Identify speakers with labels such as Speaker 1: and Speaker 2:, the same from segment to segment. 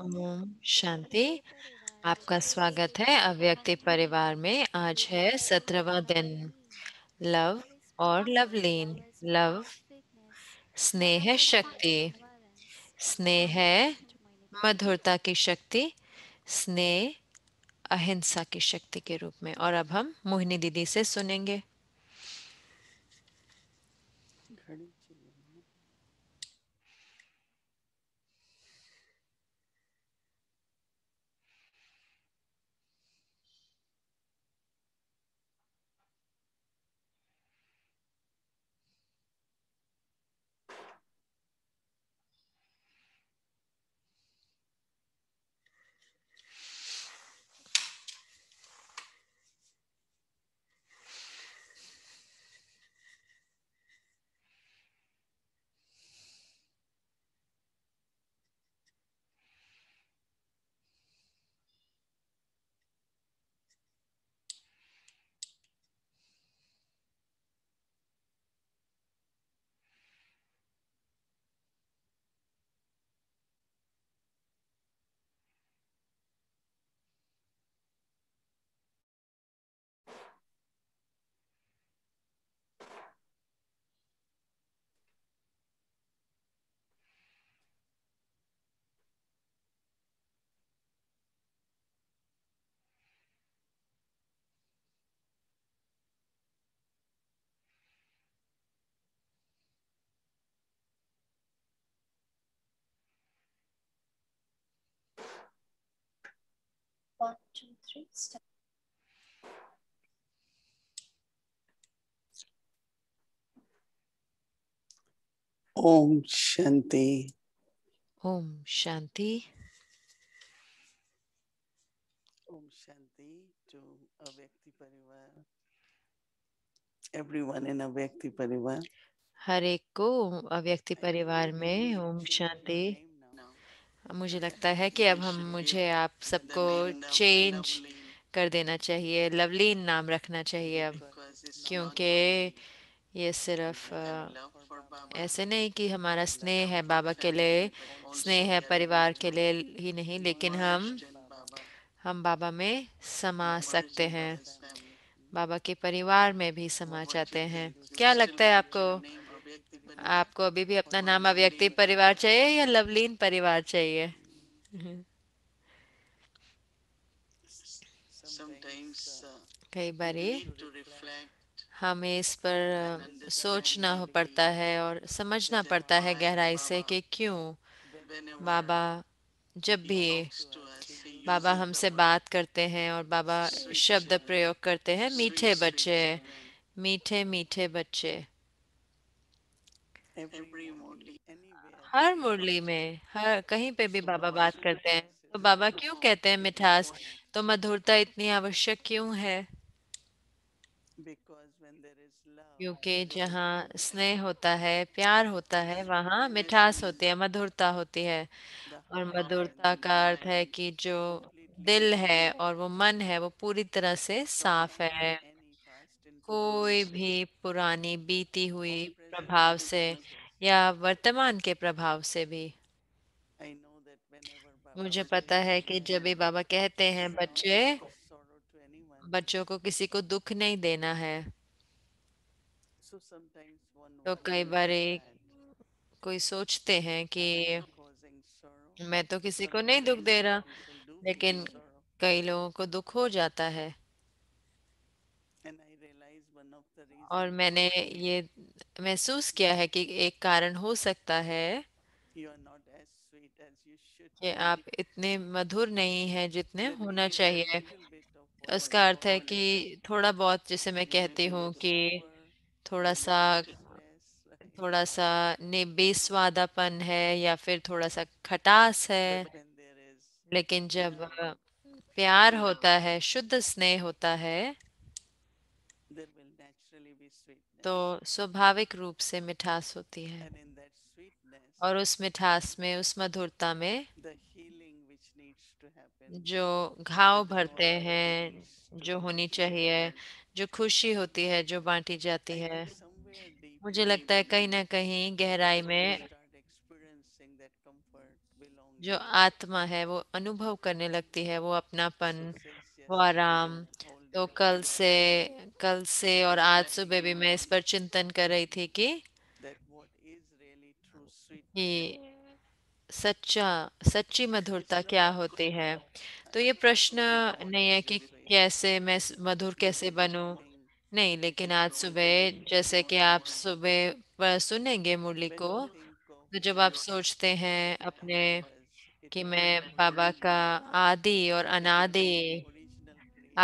Speaker 1: ओम शांति आपका स्वागत है अव्यक्ति परिवार में आज है सत्रहवा दिन लव और लवलीन लव स्नेह शक्ति स्नेह मधुरता की शक्ति स्नेह अहिंसा की शक्ति के रूप में और अब हम मोहिनी दीदी से सुनेंगे
Speaker 2: One, two, three, start.
Speaker 3: ओम
Speaker 1: शांति ओम शांति
Speaker 3: ओम शांति टू अव्यक्ति परिवार एवरीवन इन अव्यक्ति परिवार
Speaker 1: हर एक को अव्यक्ति परिवार में ओम शांति मुझे लगता है कि अब हम मुझे आप सबको चेंज कर देना चाहिए लवली नाम रखना चाहिए अब क्योंकि ये सिर्फ ऐसे नहीं कि हमारा स्नेह है बाबा के लिए स्नेह है परिवार के लिए ही नहीं लेकिन हम हम बाबा में समा सकते हैं बाबा के परिवार में भी समा जाते हैं क्या लगता है आपको आपको अभी भी अपना नाम अव्यक्ति परिवार चाहिए या लवलीन परिवार चाहिए uh, कई बारी हमें इस पर सोचना हो पड़ता है और समझना पड़ता है गहराई से कि क्यों बाबा जब भी बाबा हमसे बात करते हैं और बाबा शब्द प्रयोग करते हैं मीठे बच्चे मीठे मीठे बच्चे हर मुरली में हर कहीं पे भी बाबा बात करते हैं तो बाबा क्यों कहते हैं मिठास तो मधुरता इतनी आवश्यक क्यों है क्योंकि जहाँ स्नेह होता है प्यार होता है वहाँ मिठास होती है मधुरता होती है और मधुरता का अर्थ है कि जो दिल है और वो मन है वो पूरी तरह से साफ है कोई भी पुरानी बीती हुई प्रभाव से या वर्तमान के प्रभाव से भी मुझे पता है कि जब भी बाबा कहते हैं बच्चे बच्चों को किसी को दुख नहीं देना है तो कई बार कोई सोचते हैं कि मैं तो किसी को नहीं दुख दे रहा लेकिन कई लोगों को दुख हो जाता है और मैंने ये महसूस किया है कि एक कारण हो सकता है कि आप इतने मधुर नहीं हैं जितने होना चाहिए उसका अर्थ है कि थोड़ा बहुत जैसे मैं कहती हूँ कि थोड़ा सा थोड़ा सा ने बेस्वादापन है या फिर थोड़ा सा खटास है लेकिन जब प्यार होता है शुद्ध स्नेह होता है तो स्वाभाविक रूप से मिठास होती है और उस मिठास में उस मधुरता में जो घाव भरते हैं जो होनी चाहिए जो खुशी होती है जो बांटी जाती है मुझे लगता है कहीं ना कहीं गहराई में जो आत्मा है वो अनुभव करने लगती है वो अपनापन वो आराम तो कल से कल से और आज सुबह भी मैं इस पर चिंतन कर रही थी कि कि सच्चा सच्ची मधुरता क्या होती है तो ये प्रश्न नहीं है कि कैसे मैं मधुर कैसे बनूं नहीं लेकिन आज सुबह जैसे कि आप सुबह सुनेंगे मुरली को तो जब आप सोचते हैं अपने कि मैं बाबा का आदि और अनादि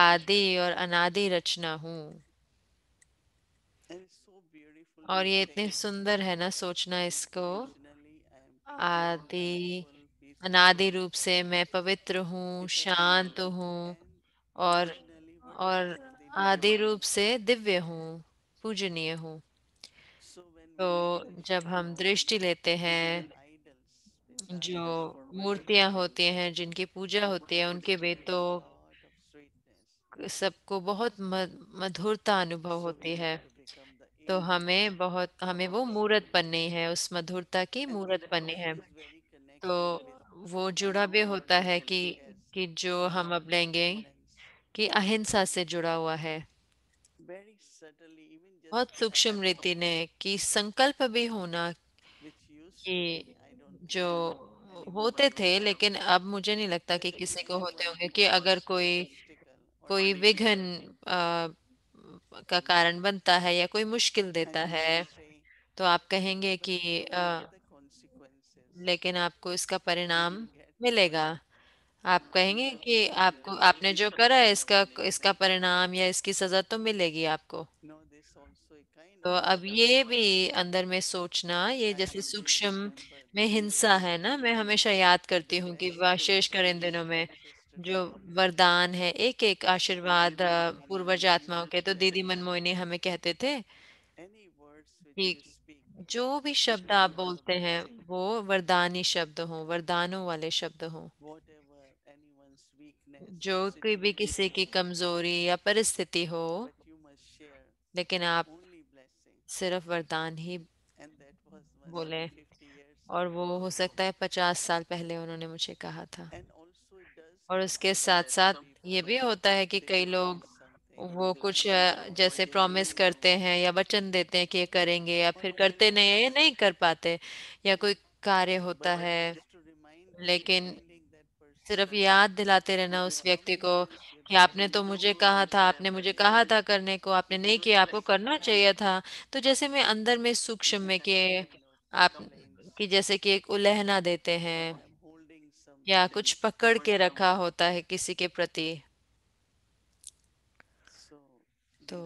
Speaker 1: आदि और अनादि रचना हूँ और ये इतनी सुंदर है ना सोचना इसको आदि अनादि रूप से मैं पवित्र हूँ शांत हूँ और और आदि रूप से दिव्य हूँ पूजनीय हूँ तो जब हम दृष्टि लेते हैं जो मूर्तियां होती हैं जिनकी पूजा होती है उनके बेतों सबको बहुत मधुरता अनुभव होती है तो हमें बहुत हमें वो मूर्त बननी है उस मधुरता की मूर्त बननी है तो वो जुड़ा भी होता है कि कि जो हम अब लेंगे कि अहिंसा से जुड़ा हुआ है
Speaker 3: बहुत
Speaker 1: सूक्ष्म रीति ने कि संकल्प भी होना कि जो होते थे लेकिन अब मुझे नहीं लगता कि किसी को होते होंगे कि अगर कोई कोई विघन का कारण बनता है या कोई मुश्किल देता है तो आप कहेंगे कि आ, लेकिन आपको इसका परिणाम मिलेगा आप कहेंगे कि तो आपको आपने जो तो करा है इसका इसका परिणाम या इसकी सजा तो मिलेगी आपको तो अब ये भी अंदर में सोचना ये जैसे सूक्ष्म में हिंसा है ना मैं हमेशा याद करती हूँ कि वाशेष इन दिनों में जो वरदान है एक एक आशीर्वाद पूर्वज आत्माओं के तो दीदी मनमोहिनी हमें कहते थे कि जो भी शब्द आप बोलते हैं वो वरदानी शब्द हो वरदानों वाले शब्द हो जो कोई भी किसी की कमजोरी या परिस्थिति हो लेकिन आप सिर्फ वरदान ही बोले और वो हो सकता है पचास साल पहले उन्होंने मुझे कहा था और उसके साथ साथ ये भी होता है कि कई लोग वो कुछ जैसे प्रॉमिस करते हैं या वचन देते हैं कि ये करेंगे या फिर करते नहीं है या नहीं कर पाते या कोई कार्य होता है लेकिन सिर्फ याद दिलाते रहना उस व्यक्ति को कि आपने तो मुझे कहा था आपने मुझे कहा था करने को आपने नहीं किया आपको करना चाहिए था तो जैसे मैं अंदर में सूक्ष्म में कि आप कि जैसे कि एक उलहना देते हैं या कुछ पकड़ के रखा होता है किसी के प्रति तो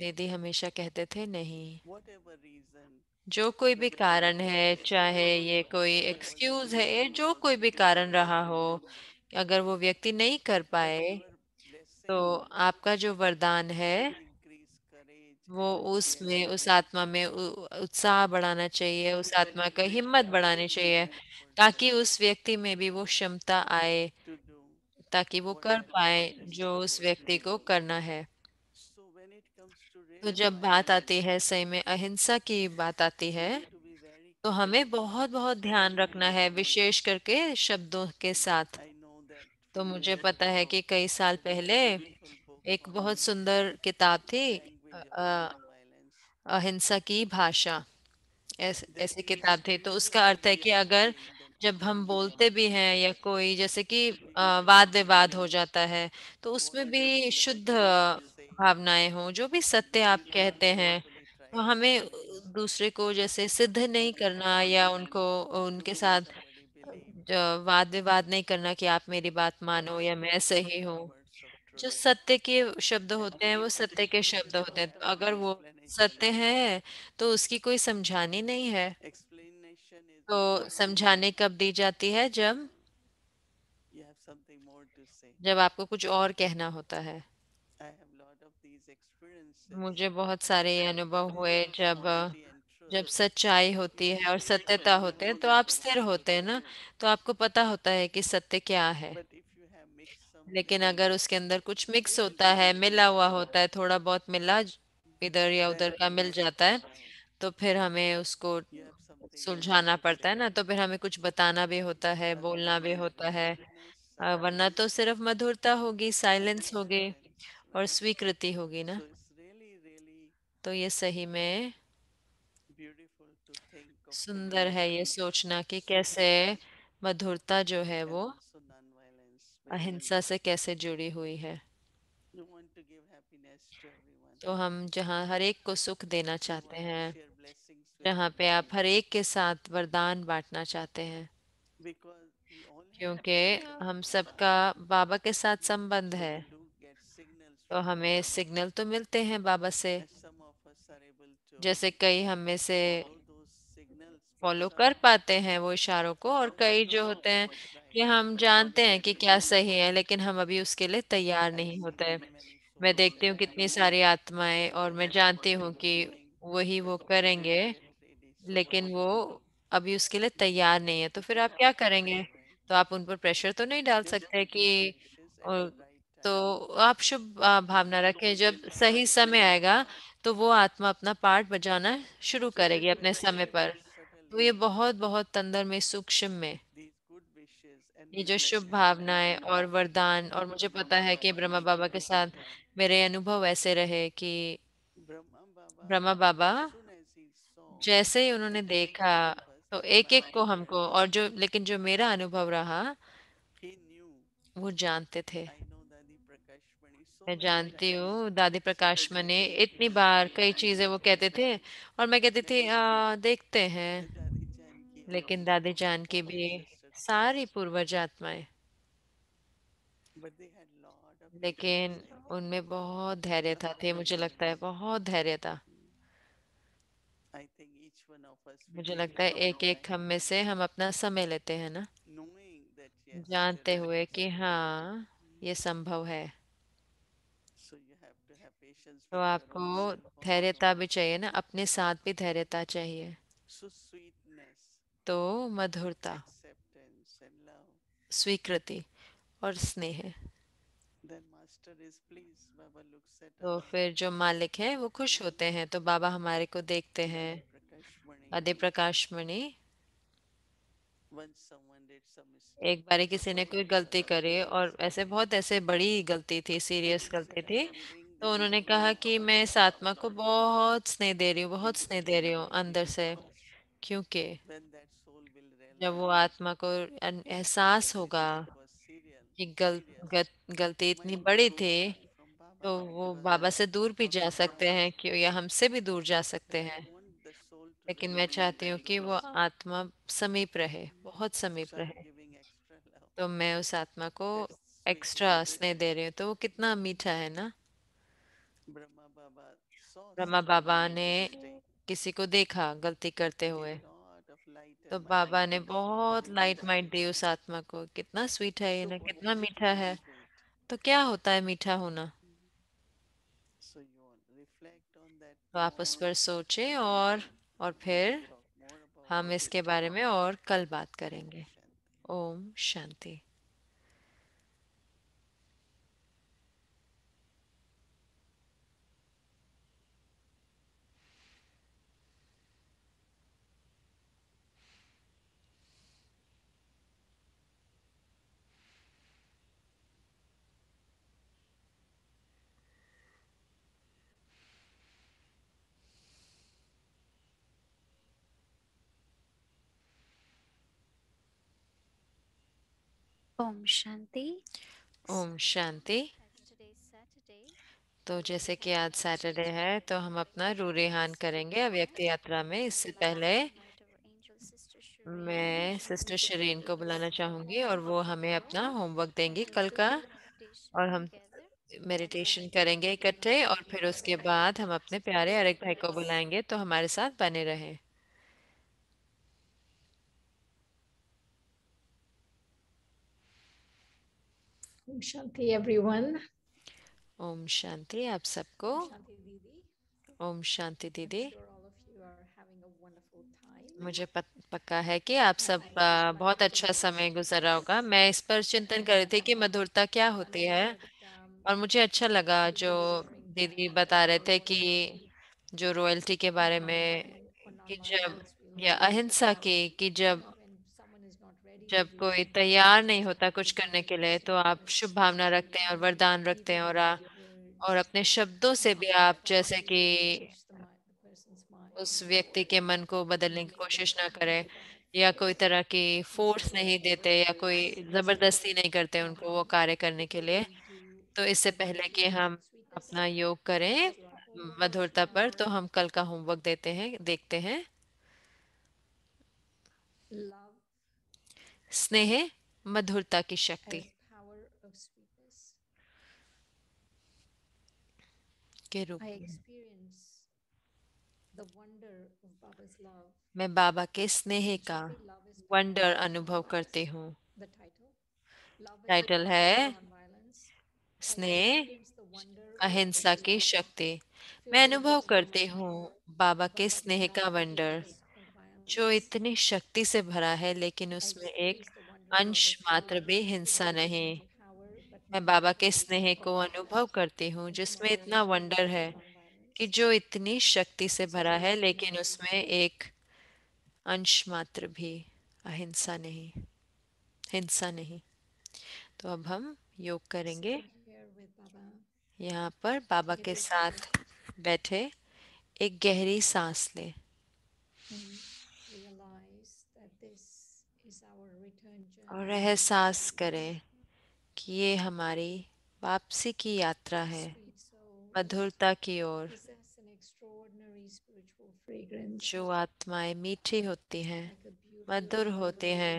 Speaker 1: दीदी हमेशा कहते थे नहीं जो कोई भी कारण है चाहे ये कोई एक्सक्यूज है जो कोई भी कारण रहा हो अगर वो व्यक्ति नहीं कर पाए तो आपका जो वरदान है वो उसमें उस आत्मा में उत्साह बढ़ाना चाहिए उस आत्मा का हिम्मत बढ़ानी चाहिए ताकि उस व्यक्ति में भी वो क्षमता आए ताकि वो कर पाए जो उस व्यक्ति को करना है तो जब बात आती है सही में अहिंसा की बात आती है तो हमें बहुत बहुत ध्यान रखना है विशेष करके शब्दों के साथ तो मुझे पता है कि कई साल पहले एक बहुत सुंदर किताब थी अहिंसा की भाषा ऐसी किताब थी तो उसका अर्थ है कि अगर जब हम बोलते भी हैं या कोई जैसे कि वाद विवाद हो जाता है तो उसमें भी शुद्ध भावनाएं हो जो भी सत्य आप कहते हैं वो हमें दूसरे को जैसे सिद्ध नहीं करना या उनको उनके साथ वाद विवाद नहीं करना कि आप मेरी बात मानो या मैं सही हूँ जो सत्य के शब्द होते हैं वो सत्य के शब्द होते हैं तो अगर वो सत्य है तो उसकी कोई समझानी नहीं है तो समझाने कब दी जाती है जब जब आपको कुछ और कहना होता है मुझे बहुत सारे अनुभव हुए जब जब सच्चाई होती है और सत्यता होते हैं तो आप स्थिर होते हैं ना तो आपको पता होता है कि सत्य क्या है लेकिन अगर उसके अंदर कुछ मिक्स होता है मिला हुआ होता है थोड़ा बहुत मिला इधर या उधर का मिल जाता है तो फिर हमें उसको सुलझाना पड़ता है ना तो फिर हमें कुछ बताना भी होता है बोलना भी होता है वरना तो सिर्फ मधुरता होगी साइलेंस होगी और स्वीकृति होगी ना तो ये सही में सुंदर है ये सोचना कि कैसे मधुरता जो है वो अहिंसा से कैसे जुड़ी हुई है तो हम जहाँ हर एक को सुख देना चाहते हैं जहाँ पे आप हर एक के साथ वरदान बांटना चाहते हैं क्योंकि हम सबका बाबा के साथ संबंध है तो हमें सिग्नल तो मिलते हैं बाबा से जैसे कई हम में से फॉलो कर पाते हैं वो इशारों को और कई जो होते हैं कि हम जानते हैं कि क्या सही है लेकिन हम अभी उसके लिए तैयार नहीं होते मैं देखती हूँ कितनी सारी आत्माएं और मैं जानती हूँ कि वही वो करेंगे लेकिन वो अभी उसके लिए तैयार नहीं है तो फिर आप क्या करेंगे तो आप उन पर प्रेशर तो नहीं डाल सकते कि तो आप शुभ भावना रखें जब सही समय आएगा तो वो आत्मा अपना पार्ट बजाना शुरू करेगी अपने समय पर तो ये बहुत बहुत तंदर में सूक्ष्म में ये जो शुभ भावनाएं और वरदान और मुझे पता है कि ब्रह्मा बाबा के साथ मेरे अनुभव ऐसे रहे कि ब्रह्मा बाबा जैसे ही उन्होंने देखा तो एक एक को हमको और जो लेकिन जो मेरा अनुभव रहा वो जानते थे मैं जानती हूँ दादी प्रकाश मने इतनी बार कई चीजें वो कहते थे और मैं कहती थी आ, देखते हैं लेकिन दादी जान की भी सारी पूर्वज आत्माएं लेकिन उनमें बहुत धैर्य था थे मुझे लगता है बहुत धैर्य था मुझे लगता है एक एक हम में से हम अपना समय लेते हैं ना जानते हुए कि हाँ ये संभव है तो आपको धैर्यता भी चाहिए ना अपने साथ भी धैर्यता चाहिए तो मधुरता स्वीकृति और स्नेह तो फिर जो मालिक है वो खुश होते हैं तो बाबा हमारे को देखते हैं अदे प्रकाश मणि एक बार किसी ने कोई गलती करे और ऐसे बहुत ऐसे बड़ी गलती थी सीरियस गलती थी तो उन्होंने कहा कि मैं इस आत्मा को बहुत स्नेह दे रही हूँ बहुत स्नेह दे रही हूँ अंदर से क्योंकि जब वो आत्मा को एहसास होगा कि गल, गल, गलती इतनी बड़ी थी तो वो बाबा से दूर भी जा सकते हैं क्यों या हमसे भी दूर जा सकते हैं लेकिन मैं चाहती हूँ कि वो आत्मा समीप रहे बहुत समीप रहे तो मैं उस आत्मा को एक्स्ट्रा स्नेह दे रही हूँ तो वो कितना मीठा है ना
Speaker 3: ब्रह्मा
Speaker 1: बाबा ने किसी को देखा गलती करते हुए तो बाबा ने बहुत लाइट माइंड दी उस आत्मा को कितना स्वीट है ये ना कितना मीठा है तो क्या होता है मीठा होना तो आप उस पर सोचे और और फिर हम इसके बारे में और कल बात करेंगे ओम शांति ओम शांति ओम शांति तो जैसे कि आज सैटरडे है तो हम अपना रू रिहान करेंगे अव्यक्ति यात्रा में इससे पहले मैं सिस्टर शरीन को बुलाना चाहूंगी और वो हमें अपना होमवर्क देंगी कल का और हम मेडिटेशन करेंगे इकट्ठे और फिर उसके बाद हम अपने प्यारे अरेक भाई को बुलाएंगे तो हमारे साथ बने रहें ओम शांति एवरीवन ओम शांति आप सबको ओम शांति दीदी मुझे पक्का है कि आप सब बहुत अच्छा um, समय गुजर रहा होगा मैं इस पर चिंतन कर रही थी कि मधुरता क्या होती है um, और मुझे अच्छा लगा जो दीदी बता रहे थे कि जो रॉयल्टी के बारे में कि जब या अहिंसा की कि जब जब कोई तैयार नहीं होता कुछ करने के लिए तो आप शुभ भावना रखते हैं और वरदान रखते हैं और आ, और अपने शब्दों से भी आप जैसे कि उस व्यक्ति के मन को बदलने की कोशिश ना करें या कोई तरह की फोर्स नहीं देते या कोई जबरदस्ती नहीं करते उनको वो कार्य करने के लिए तो इससे पहले कि हम अपना योग करें मधुरता पर तो हम कल का होमवर्क देते हैं देखते हैं स्नेह मधुरता की शक्ति के रूप में मैं बाबा के स्नेह का वंडर अनुभव करती हूँ
Speaker 2: टाइटल है
Speaker 1: स्नेह अहिंसा की शक्ति मैं अनुभव करती हूँ बाबा के स्नेह का वंडर जो इतनी शक्ति से भरा है लेकिन उसमें एक अंश मात्र भी हिंसा नहीं मैं बाबा के स्नेह को अनुभव करती हूँ जिसमें इतना वंडर है कि जो इतनी शक्ति से भरा है लेकिन उसमें एक अंश मात्र भी अहिंसा नहीं हिंसा नहीं तो अब हम योग करेंगे यहाँ पर बाबा के साथ बैठे एक गहरी सांस लें और एहसास करें कि ये हमारी वापसी की यात्रा है मधुरता की ओर
Speaker 2: जो
Speaker 1: आत्माएं मीठी होती हैं मधुर होते हैं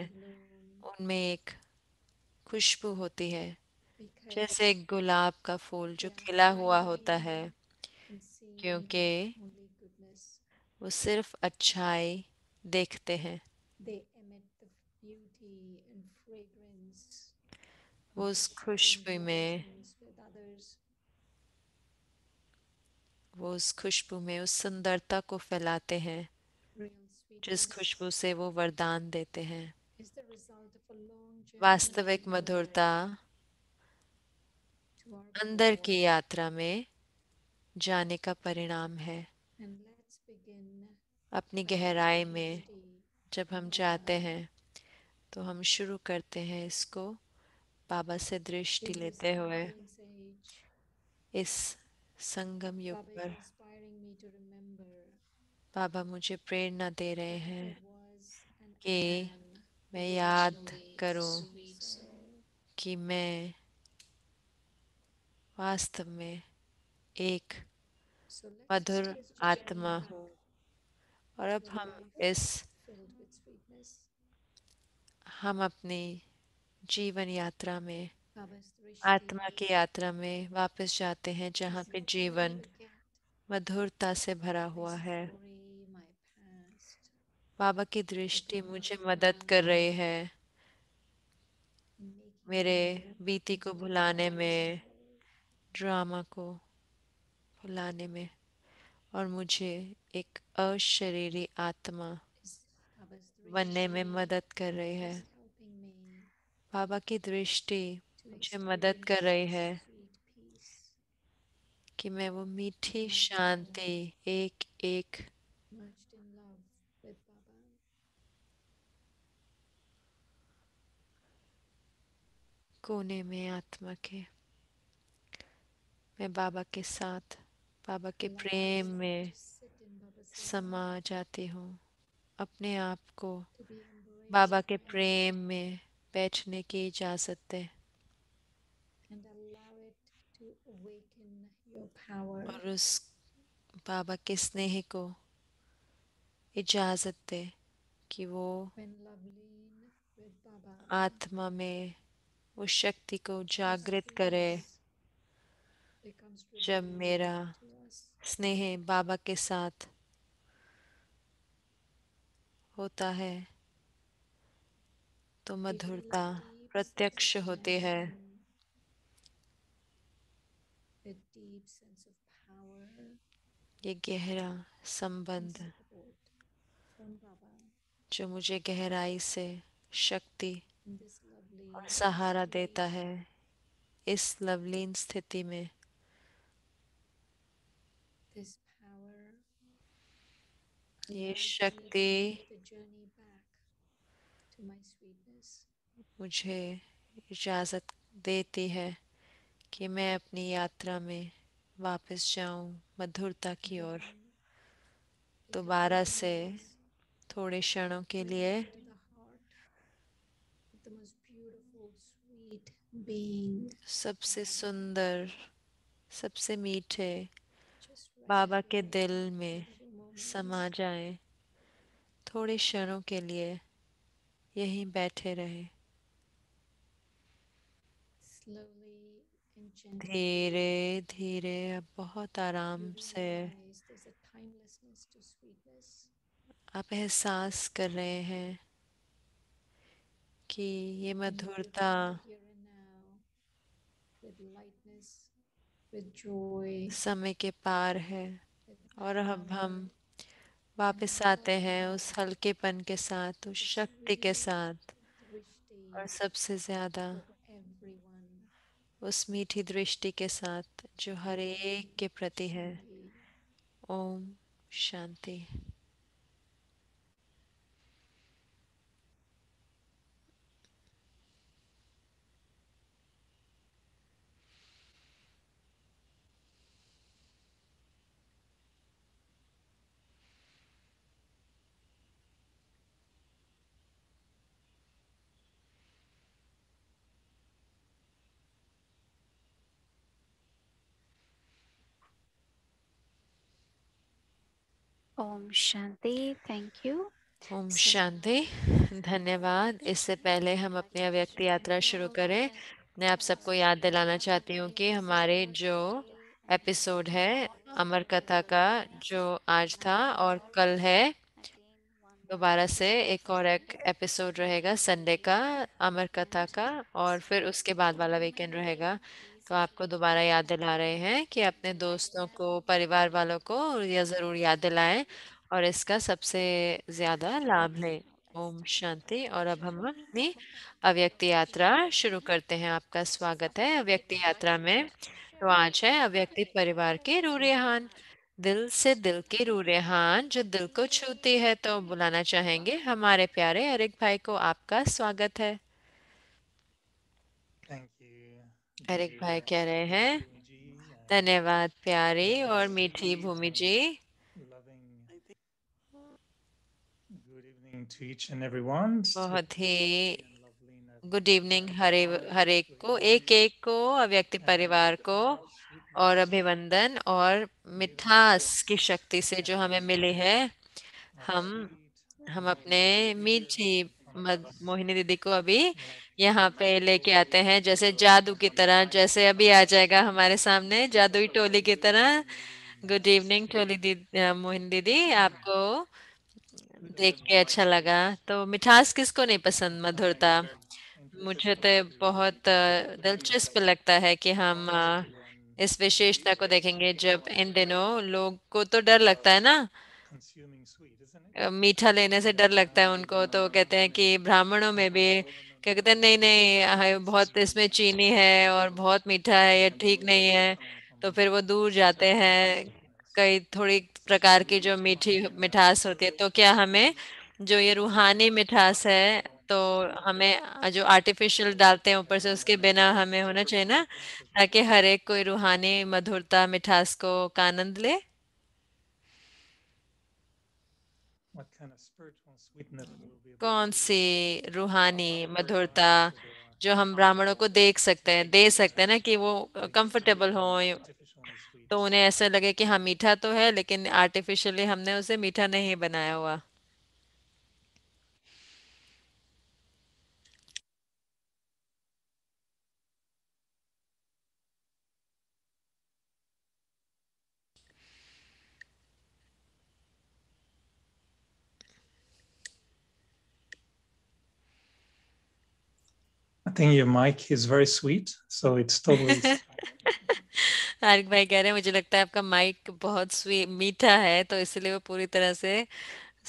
Speaker 1: उनमें एक खुशबू होती है जैसे एक गुलाब का फूल जो खिला हुआ होता है क्योंकि वो सिर्फ अच्छाई देखते हैं वो उस खुशबू में वो उस खुशबू में उस सुंदरता को फैलाते हैं जिस खुशबू से वो वरदान देते हैं
Speaker 2: वास्तविक
Speaker 1: मधुरता अंदर की यात्रा में जाने का परिणाम है अपनी गहराई में जब हम जाते हैं तो हम शुरू करते हैं इसको बाबा से दृष्टि लेते हुए इस संगम युग पर बाबा मुझे प्रेरणा दे रहे हैं कि मैं याद करूं कि मैं वास्तव में एक मधुर आत्मा हूँ और अब हम इस हम अपनी जीवन यात्रा में आत्मा की यात्रा में वापस जाते हैं जहाँ पे जीवन मधुरता से भरा हुआ है बाबा की दृष्टि मुझे मदद कर रही है मेरे बीती को भुलाने में ड्रामा को भुलाने में और मुझे एक अशरीरी आत्मा बनने में मदद कर रही है बाबा की दृष्टि मुझे मदद कर रही है कि मैं वो मीठी शांति एक एक कोने में आत्मा के मैं बाबा के साथ बाबा के प्रेम में समा जाती हूँ अपने आप को बाबा के प्रेम में बैठने की इजाज़त दें और उस बाबा के स्नेह को इजाज़त दे कि वो आत्मा में उस शक्ति को जागृत करे
Speaker 2: जब मेरा
Speaker 1: स्नेह बाबा के साथ होता है तो मधुरता प्रत्यक्ष होती है ये गहरा संबंध जो मुझे गहराई से शक्ति और सहारा देता है इस लवलीन स्थिति में ये शक्ति
Speaker 2: journey back to my sweetness.
Speaker 1: मुझे इजाज़त देती है कि मैं अपनी यात्रा में वापस जाऊं मधुरता की ओर दोबारा से थोड़े क्षणों के लिए सबसे सुंदर सबसे मीठे बाबा के दिल में समा जाएं थोड़े क्षणों के लिए यहीं बैठे रहे
Speaker 2: धीरे
Speaker 1: धीरे अब बहुत आराम से आप एहसास कर रहे हैं कि ये मधुरता समय के पार है और अब हम वापस आते हैं उस हल्केपन के साथ उस शक्ति के साथ और सबसे ज़्यादा उस मीठी दृष्टि के साथ जो हर एक के प्रति है ओम शांति ओम शांति थैंक यू ओम शांति धन्यवाद इससे पहले हम अपनी अव्यक्ति यात्रा शुरू करें मैं आप सबको याद दिलाना चाहती हूँ कि हमारे जो एपिसोड है अमर कथा का जो आज था और कल है दोबारा से एक और एक एपिसोड रहेगा संडे का अमर कथा का और फिर उसके बाद वाला वीकेंड रहेगा तो आपको दोबारा याद दिला रहे हैं कि अपने दोस्तों को परिवार वालों को यह ज़रूर याद दिलाएं और इसका सबसे ज़्यादा लाभ लें ओम शांति और अब हम अपनी अव्यक्ति यात्रा शुरू करते हैं आपका स्वागत है अव्यक्ति यात्रा में तो आज है अव्यक्ति परिवार के रूरेहान दिल से दिल के रूरेहान जो दिल को छूती है तो बुलाना चाहेंगे हमारे प्यारे अरिक भाई को आपका स्वागत है हरिक भाई कह रहे हैं धन्यवाद प्यारी और मीठी भूमि जी
Speaker 3: बहुत
Speaker 1: ही गुड इवनिंग हरे हर एक को एक एक को अव्यक्ति परिवार को और अभिवंदन और मिठास की शक्ति से जो हमें मिली है हम हम अपने मीठी मोहिनी दीदी को अभी यहाँ पे लेके आते हैं जैसे जादू की तरह जैसे अभी आ जाएगा हमारे सामने जादुई टोली की तरह गुड इवनिंग टोली दीदी मोहिनी दीदी आपको देख के अच्छा लगा तो मिठास किसको नहीं पसंद मधुरता मुझे तो बहुत दिलचस्प लगता है कि हम इस विशेषता को देखेंगे जब इन दिनों लोग को तो डर लगता है ना मीठा लेने से डर लगता है उनको तो कहते हैं कि ब्राह्मणों में भी क्या कहते हैं नहीं नहीं बहुत इसमें चीनी है और बहुत मीठा है ये ठीक नहीं है तो फिर वो दूर जाते हैं कई थोड़ी प्रकार की जो मीठी मिठास होती है तो क्या हमें जो ये रूहानी मिठास है तो हमें जो आर्टिफिशियल डालते हैं ऊपर से उसके बिना हमें होना चाहिए ना ताकि हर एक कोई रूहानी मधुरता मिठास को आनंद ले कौन सी रूहानी मधुरता जो हम ब्राह्मणों को देख सकते हैं दे सकते हैं ना कि वो कंफर्टेबल हो तो उन्हें ऐसा लगे कि हाँ मीठा तो है लेकिन आर्टिफिशियली हमने उसे मीठा नहीं बनाया हुआ
Speaker 3: I think your mic is very sweet, so it's totally.
Speaker 1: हारिक भाई कह रहे हैं मुझे लगता है आपका माइक बहुत स्वी मीठा है तो इसलिए वो पूरी तरह से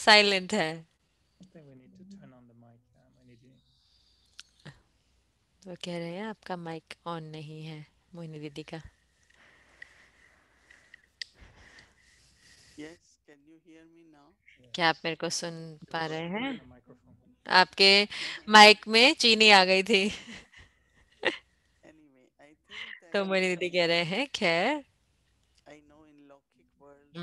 Speaker 1: साइलेंट है uh, वो कह रहे हैं आपका माइक ऑन नहीं है मोहिनी दीदी का
Speaker 3: yes, can you hear me
Speaker 1: now? क्या आप मेरे को सुन पा रहे हैं आपके माइक में चीनी आ गई थी तो मोनी दीदी कह रहे हैं खैर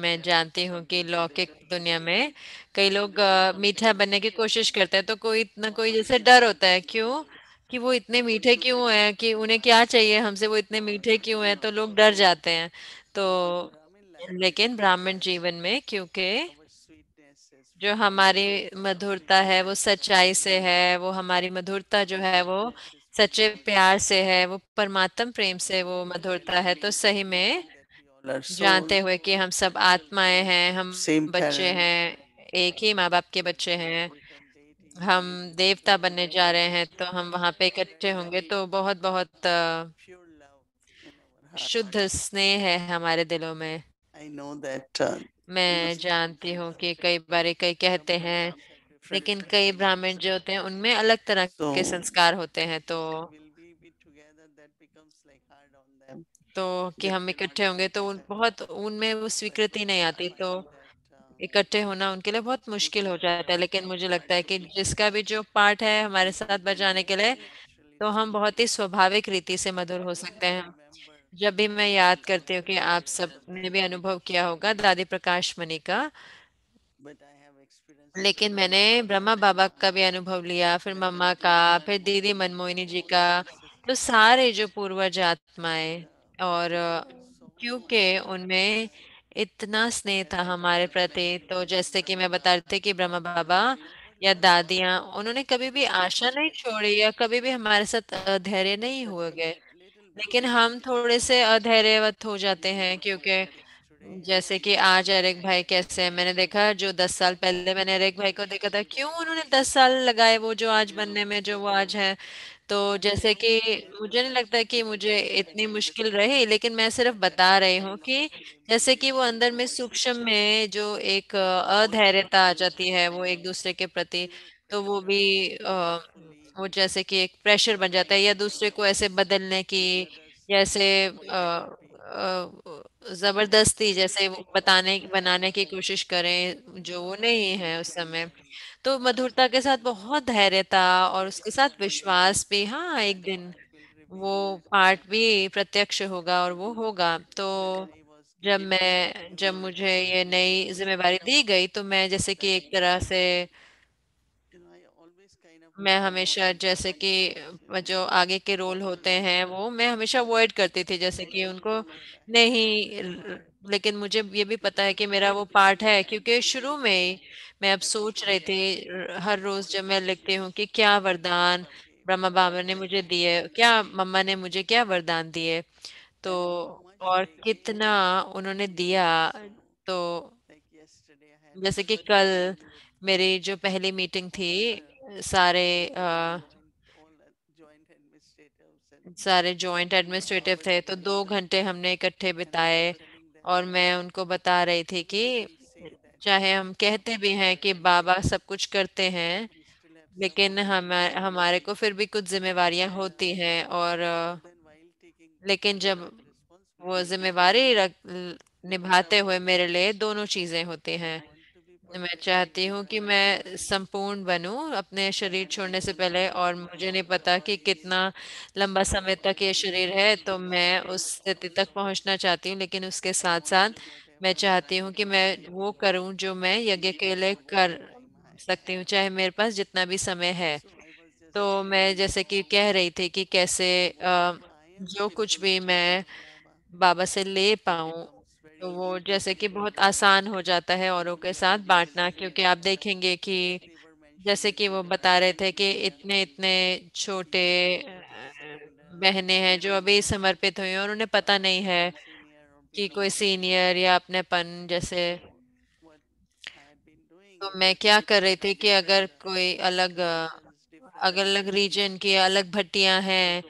Speaker 1: मैं जानती हूँ कि लौकिक दुनिया में कई लोग मीठा बनने की कोशिश करते हैं तो कोई इतना कोई जैसे डर होता है क्यों कि वो इतने मीठे क्यों हैं कि उन्हें क्या चाहिए हमसे वो इतने मीठे क्यों हैं तो लोग डर जाते हैं तो लेकिन ब्राह्मण जीवन में क्योंकि जो हमारी मधुरता है वो सच्चाई से है वो हमारी मधुरता जो है वो सच्चे प्यार से है वो परमात्म प्रेम से वो मधुरता है तो सही में
Speaker 3: जानते
Speaker 1: हुए कि हम सब आत्माएं हैं हम बच्चे हैं एक ही माँ बाप के बच्चे हैं हम देवता बनने जा रहे हैं तो हम वहाँ पे इकट्ठे होंगे तो बहुत बहुत शुद्ध स्नेह है हमारे दिलों में
Speaker 3: I know that
Speaker 1: uh, मैं जानती हूँ कि कई बार कई कहते हैं लेकिन कई ब्राह्मण जो होते हैं उनमें अलग तरह तो के संस्कार होते हैं तो तो कि हम इकट्ठे होंगे तो उन बहुत उनमें वो स्वीकृति नहीं आती तो इकट्ठे होना उनके लिए बहुत मुश्किल हो जाता है लेकिन मुझे लगता है कि जिसका भी जो पार्ट है हमारे साथ बजाने के लिए तो हम बहुत ही स्वाभाविक रीति से मधुर हो सकते हैं जब भी मैं याद करती हूँ कि आप सब ने भी अनुभव किया होगा दादी प्रकाश मणि का लेकिन मैंने ब्रह्मा बाबा का भी अनुभव लिया फिर मम्मा का फिर दीदी मनमोहिनी जी का तो सारे जो पूर्वज आत्माएं और क्योंकि उनमें इतना स्नेह था हमारे प्रति तो जैसे कि मैं बता रही थी कि ब्रह्मा बाबा या दादियाँ उन्होंने कभी भी आशा नहीं छोड़ी या कभी भी हमारे साथ धैर्य नहीं हुए गए लेकिन हम थोड़े से अधैर्यवत हो जाते हैं क्योंकि जैसे कि आज अरेक भाई कैसे हैं मैंने देखा जो दस साल पहले मैंने अरेक भाई को देखा था क्यों उन्होंने दस साल लगाए वो जो आज बनने में जो वो आज है तो जैसे कि मुझे नहीं लगता कि मुझे इतनी मुश्किल रही लेकिन मैं सिर्फ बता रही हूँ कि जैसे कि वो अंदर में सूक्ष्म में जो एक अधैर्यता आ जाती है वो एक दूसरे के प्रति तो वो भी आ, वो जैसे कि एक प्रेशर बन जाता है या दूसरे को ऐसे बदलने की जैसे ज़बरदस्ती जैसे वो बताने बनाने की कोशिश करें जो वो नहीं है उस समय तो मधुरता के साथ बहुत धैर्यता और उसके साथ विश्वास भी हाँ एक दिन वो पार्ट भी प्रत्यक्ष होगा और वो होगा तो जब मैं जब मुझे ये नई जिम्मेवारी दी गई तो मैं जैसे कि एक तरह से मैं हमेशा जैसे कि जो आगे के रोल होते हैं वो मैं हमेशा अवॉइड करती थी जैसे कि उनको नहीं लेकिन मुझे ये भी पता है कि मेरा वो पार्ट है क्योंकि शुरू में मैं अब सोच रही थी हर रोज जब मैं लिखती हूँ कि क्या वरदान ब्रह्मा बाबा ने मुझे दिए क्या मम्मा ने मुझे क्या वरदान दिए तो और कितना उन्होंने दिया तो जैसे कि कल मेरी जो पहली मीटिंग थी सारे आ, सारे जॉइंट एडमिनिस्ट्रेटिव थे तो दो घंटे हमने इकट्ठे बिताए और मैं उनको बता रही थी कि चाहे हम कहते भी हैं कि बाबा सब कुछ करते हैं लेकिन हम हमारे को फिर भी कुछ जिम्मेवारियां होती हैं और लेकिन जब वो जिम्मेवारी निभाते हुए मेरे लिए दोनों चीज़ें होती हैं मैं चाहती हूँ कि मैं संपूर्ण बनूं अपने शरीर छोड़ने से पहले और मुझे नहीं पता कि कितना लंबा समय तक ये शरीर है तो मैं उस स्थिति तक पहुँचना चाहती हूँ लेकिन उसके साथ साथ मैं चाहती हूँ कि मैं वो करूँ जो मैं यज्ञ के लिए कर सकती हूँ चाहे मेरे पास जितना भी समय है तो मैं जैसे कि कह रही थी कि कैसे जो कुछ भी मैं बाबा से ले पाऊँ तो वो जैसे कि बहुत आसान हो जाता है औरों के साथ बांटना क्योंकि आप देखेंगे कि जैसे कि वो बता रहे थे कि इतने इतने छोटे बहने हैं जो अभी समर्पित हुई हैं और उन्हें पता नहीं है कि कोई सीनियर या अपने पन जैसे तो मैं क्या कर रही थी कि अगर कोई अलग अलग अलग रीजन की अलग भट्टियां हैं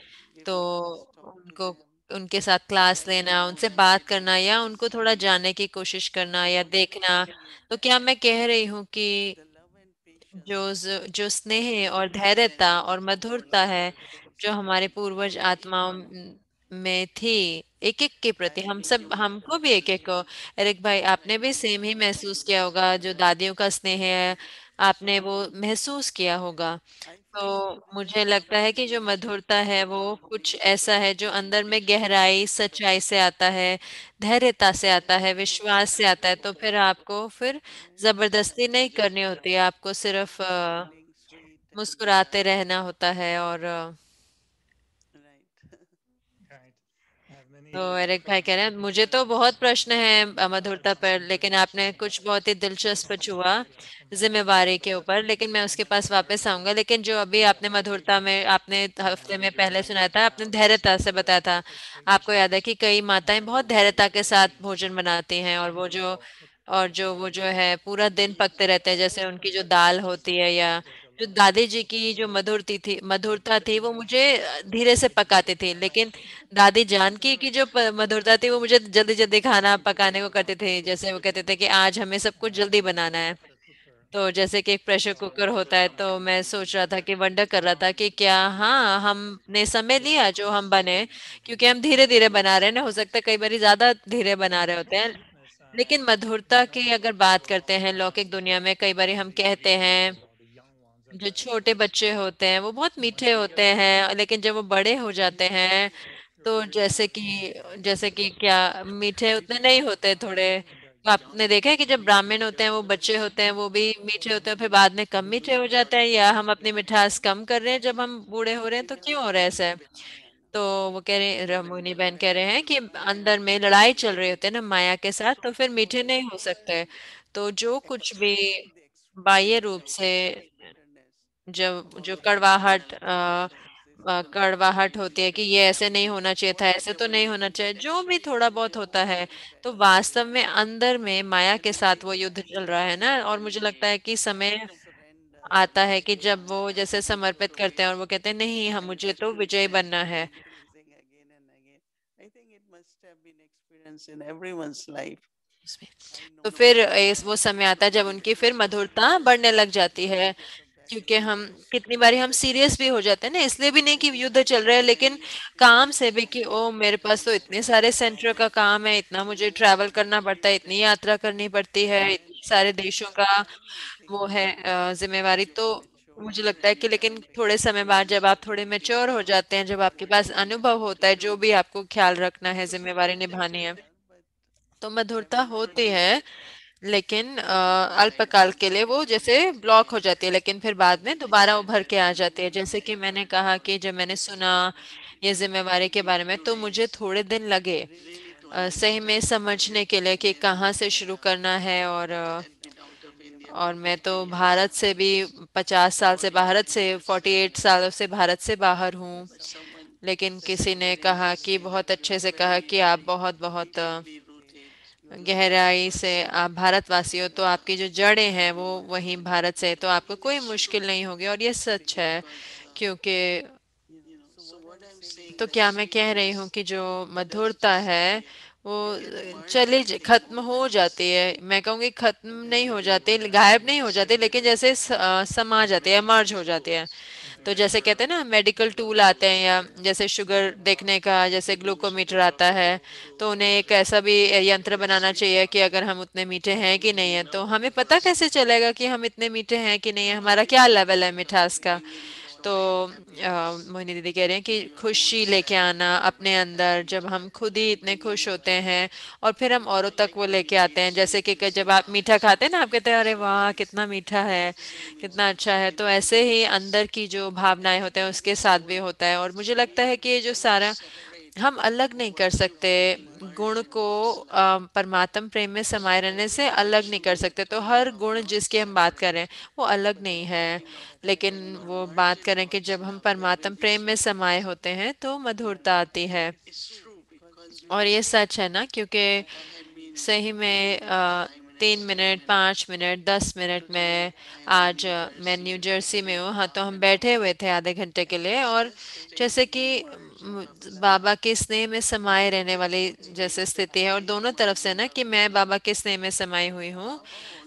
Speaker 1: तो उनको उनके साथ क्लास लेना उनसे बात करना या उनको थोड़ा जानने की कोशिश करना या देखना तो क्या मैं कह रही हूँ कि जो जो स्नेह और धैर्यता और मधुरता है जो हमारे पूर्वज आत्माओं में थी एक एक के प्रति हम सब हमको भी एक एक को एरिक भाई आपने भी सेम ही महसूस किया होगा जो दादियों का स्नेह है आपने वो महसूस किया होगा तो मुझे लगता है कि जो मधुरता है वो कुछ ऐसा है जो अंदर में गहराई सच्चाई से आता है धैर्यता से आता है विश्वास से आता है तो फिर आपको फिर जबरदस्ती नहीं करनी होती आपको सिर्फ मुस्कुराते रहना होता है और तो एरिक भाई कह रहे हैं मुझे तो बहुत प्रश्न है मधुरता पर लेकिन आपने कुछ बहुत ही दिलचस्प छुआ जिम्मेवारी के ऊपर लेकिन मैं उसके पास वापस आऊंगा लेकिन जो अभी आपने मधुरता में आपने हफ्ते में पहले सुनाया था आपने धैर्यता से बताया था आपको याद है कि कई माताएं बहुत धैर्यता के साथ भोजन बनाती हैं और वो जो और जो वो जो है पूरा दिन पकते रहते हैं जैसे उनकी जो दाल होती है या जो दादी जी की जो मधुरती थी मधुरता थी वो मुझे धीरे से पकाते थे लेकिन दादी जानकी की जो मधुरता थी वो मुझे जल्दी जल्दी खाना पकाने को करते थे जैसे वो कहते थे कि आज हमें सब कुछ जल्दी बनाना है तो जैसे कि एक प्रेशर कुकर होता है तो मैं सोच रहा था कि वंडर कर रहा था कि क्या हाँ हमने समय लिया जो हम बने क्योंकि हम धीरे धीरे बना रहे हैं ना हो सकता है कई बार ज्यादा धीरे बना रहे होते हैं लेकिन मधुरता की अगर बात करते हैं लौकिक दुनिया में कई बार हम कहते हैं जो छोटे बच्चे होते हैं वो बहुत मीठे होते हैं लेकिन जब वो बड़े हो जाते हैं तो जैसे कि जैसे कि क्या मीठे उतने नहीं होते थोड़े तो आपने देखा है कि जब ब्राह्मण होते हैं वो बच्चे होते हैं वो भी मीठे होते हैं फिर बाद में कम मीठे हो जाते हैं या हम अपनी मिठास कम कर रहे हैं जब हम बूढ़े हो रहे हैं तो क्यों हो रहा है ऐसा तो वो कह रहे रमोनी बहन कह रहे हैं कि अंदर में लड़ाई चल रही होती है ना माया के साथ तो फिर मीठे नहीं हो सकते तो जो कुछ भी बाह्य रूप से जब जो कड़वाहट कड़वाहट होती है कि ये ऐसे नहीं होना चाहिए था ऐसे तो नहीं होना चाहिए जो भी थोड़ा बहुत होता है तो वास्तव में अंदर में माया के साथ वो युद्ध चल रहा है ना और मुझे लगता है कि समय आता है कि जब वो जैसे समर्पित करते हैं और वो कहते हैं नहीं हम मुझे तो विजय बनना है तो फिर इस वो समय आता है जब उनकी फिर मधुरता बढ़ने लग जाती है क्योंकि हम कितनी बारी हम सीरियस भी हो जाते हैं ना इसलिए भी नहीं कि युद्ध चल रहा है लेकिन काम से भी कि ओ मेरे पास तो इतने सारे सेंटर का काम है इतना मुझे ट्रैवल करना पड़ता है इतनी यात्रा करनी पड़ती है इतने सारे देशों का वो है जिम्मेवारी तो मुझे लगता है कि लेकिन थोड़े समय बाद जब आप थोड़े मेच्योर हो जाते हैं जब आपके पास अनुभव होता है जो भी आपको ख्याल रखना है जिम्मेवारी निभानी है तो मधुरता होती है लेकिन अल्पकाल के लिए वो जैसे ब्लॉक हो जाती है लेकिन फिर बाद में दोबारा उभर के आ जाती है जैसे कि मैंने कहा कि जब मैंने सुना ये जिम्मेवारी के बारे में तो मुझे थोड़े दिन लगे सही में समझने के लिए कि कहाँ से शुरू करना है और और मैं तो भारत से भी पचास साल से भारत से फोर्टी एट सालों से भारत से बाहर हूँ लेकिन किसी ने कहा कि बहुत अच्छे से कहा कि आप बहुत बहुत गहराई से आप भारतवासी हो तो आपकी जो जड़ें हैं वो वहीं भारत से तो आपको कोई मुश्किल नहीं होगी और ये सच है क्योंकि तो क्या मैं कह रही हूँ कि जो मधुरता है वो चली खत्म हो जाती है मैं कहूँगी खत्म नहीं हो जाती गायब नहीं हो जाती लेकिन जैसे समा जाती है मर्ज हो जाती है तो जैसे कहते हैं ना मेडिकल टूल आते हैं या जैसे शुगर देखने का जैसे ग्लूकोमीटर आता है तो उन्हें एक ऐसा भी यंत्र बनाना चाहिए कि अगर हम उतने मीठे हैं कि नहीं है तो हमें पता कैसे चलेगा कि हम इतने मीठे हैं कि नहीं है हमारा क्या लेवल है मिठास का तो मोहिनी दीदी कह रहे हैं कि खुशी लेके आना अपने अंदर जब हम खुद ही इतने खुश होते हैं और फिर हम औरों तक वो लेके आते हैं जैसे कि जब आप मीठा खाते हैं ना आप कहते हैं अरे वाह कितना मीठा है कितना अच्छा है तो ऐसे ही अंदर की जो भावनाएं होते हैं उसके साथ भी होता है और मुझे लगता है कि ये जो सारा हम अलग नहीं कर सकते गुण को परमात्म प्रेम में समाये रहने से अलग नहीं कर सकते तो हर गुण जिसकी हम बात कर रहे हैं वो अलग नहीं है लेकिन वो बात करें कि जब हम परमात्म प्रेम में समाये होते हैं तो मधुरता आती है और ये सच है ना क्योंकि सही में आ, तीन मिनट पाँच मिनट दस मिनट में आज मैं न्यू जर्सी में हूँ हाँ तो हम बैठे हुए थे आधे घंटे के लिए और जैसे कि बाबा के स्नेह में समाये रहने वाली जैसे स्थिति है और दोनों तरफ से ना कि मैं बाबा के स्नेह में समाई हुई हूँ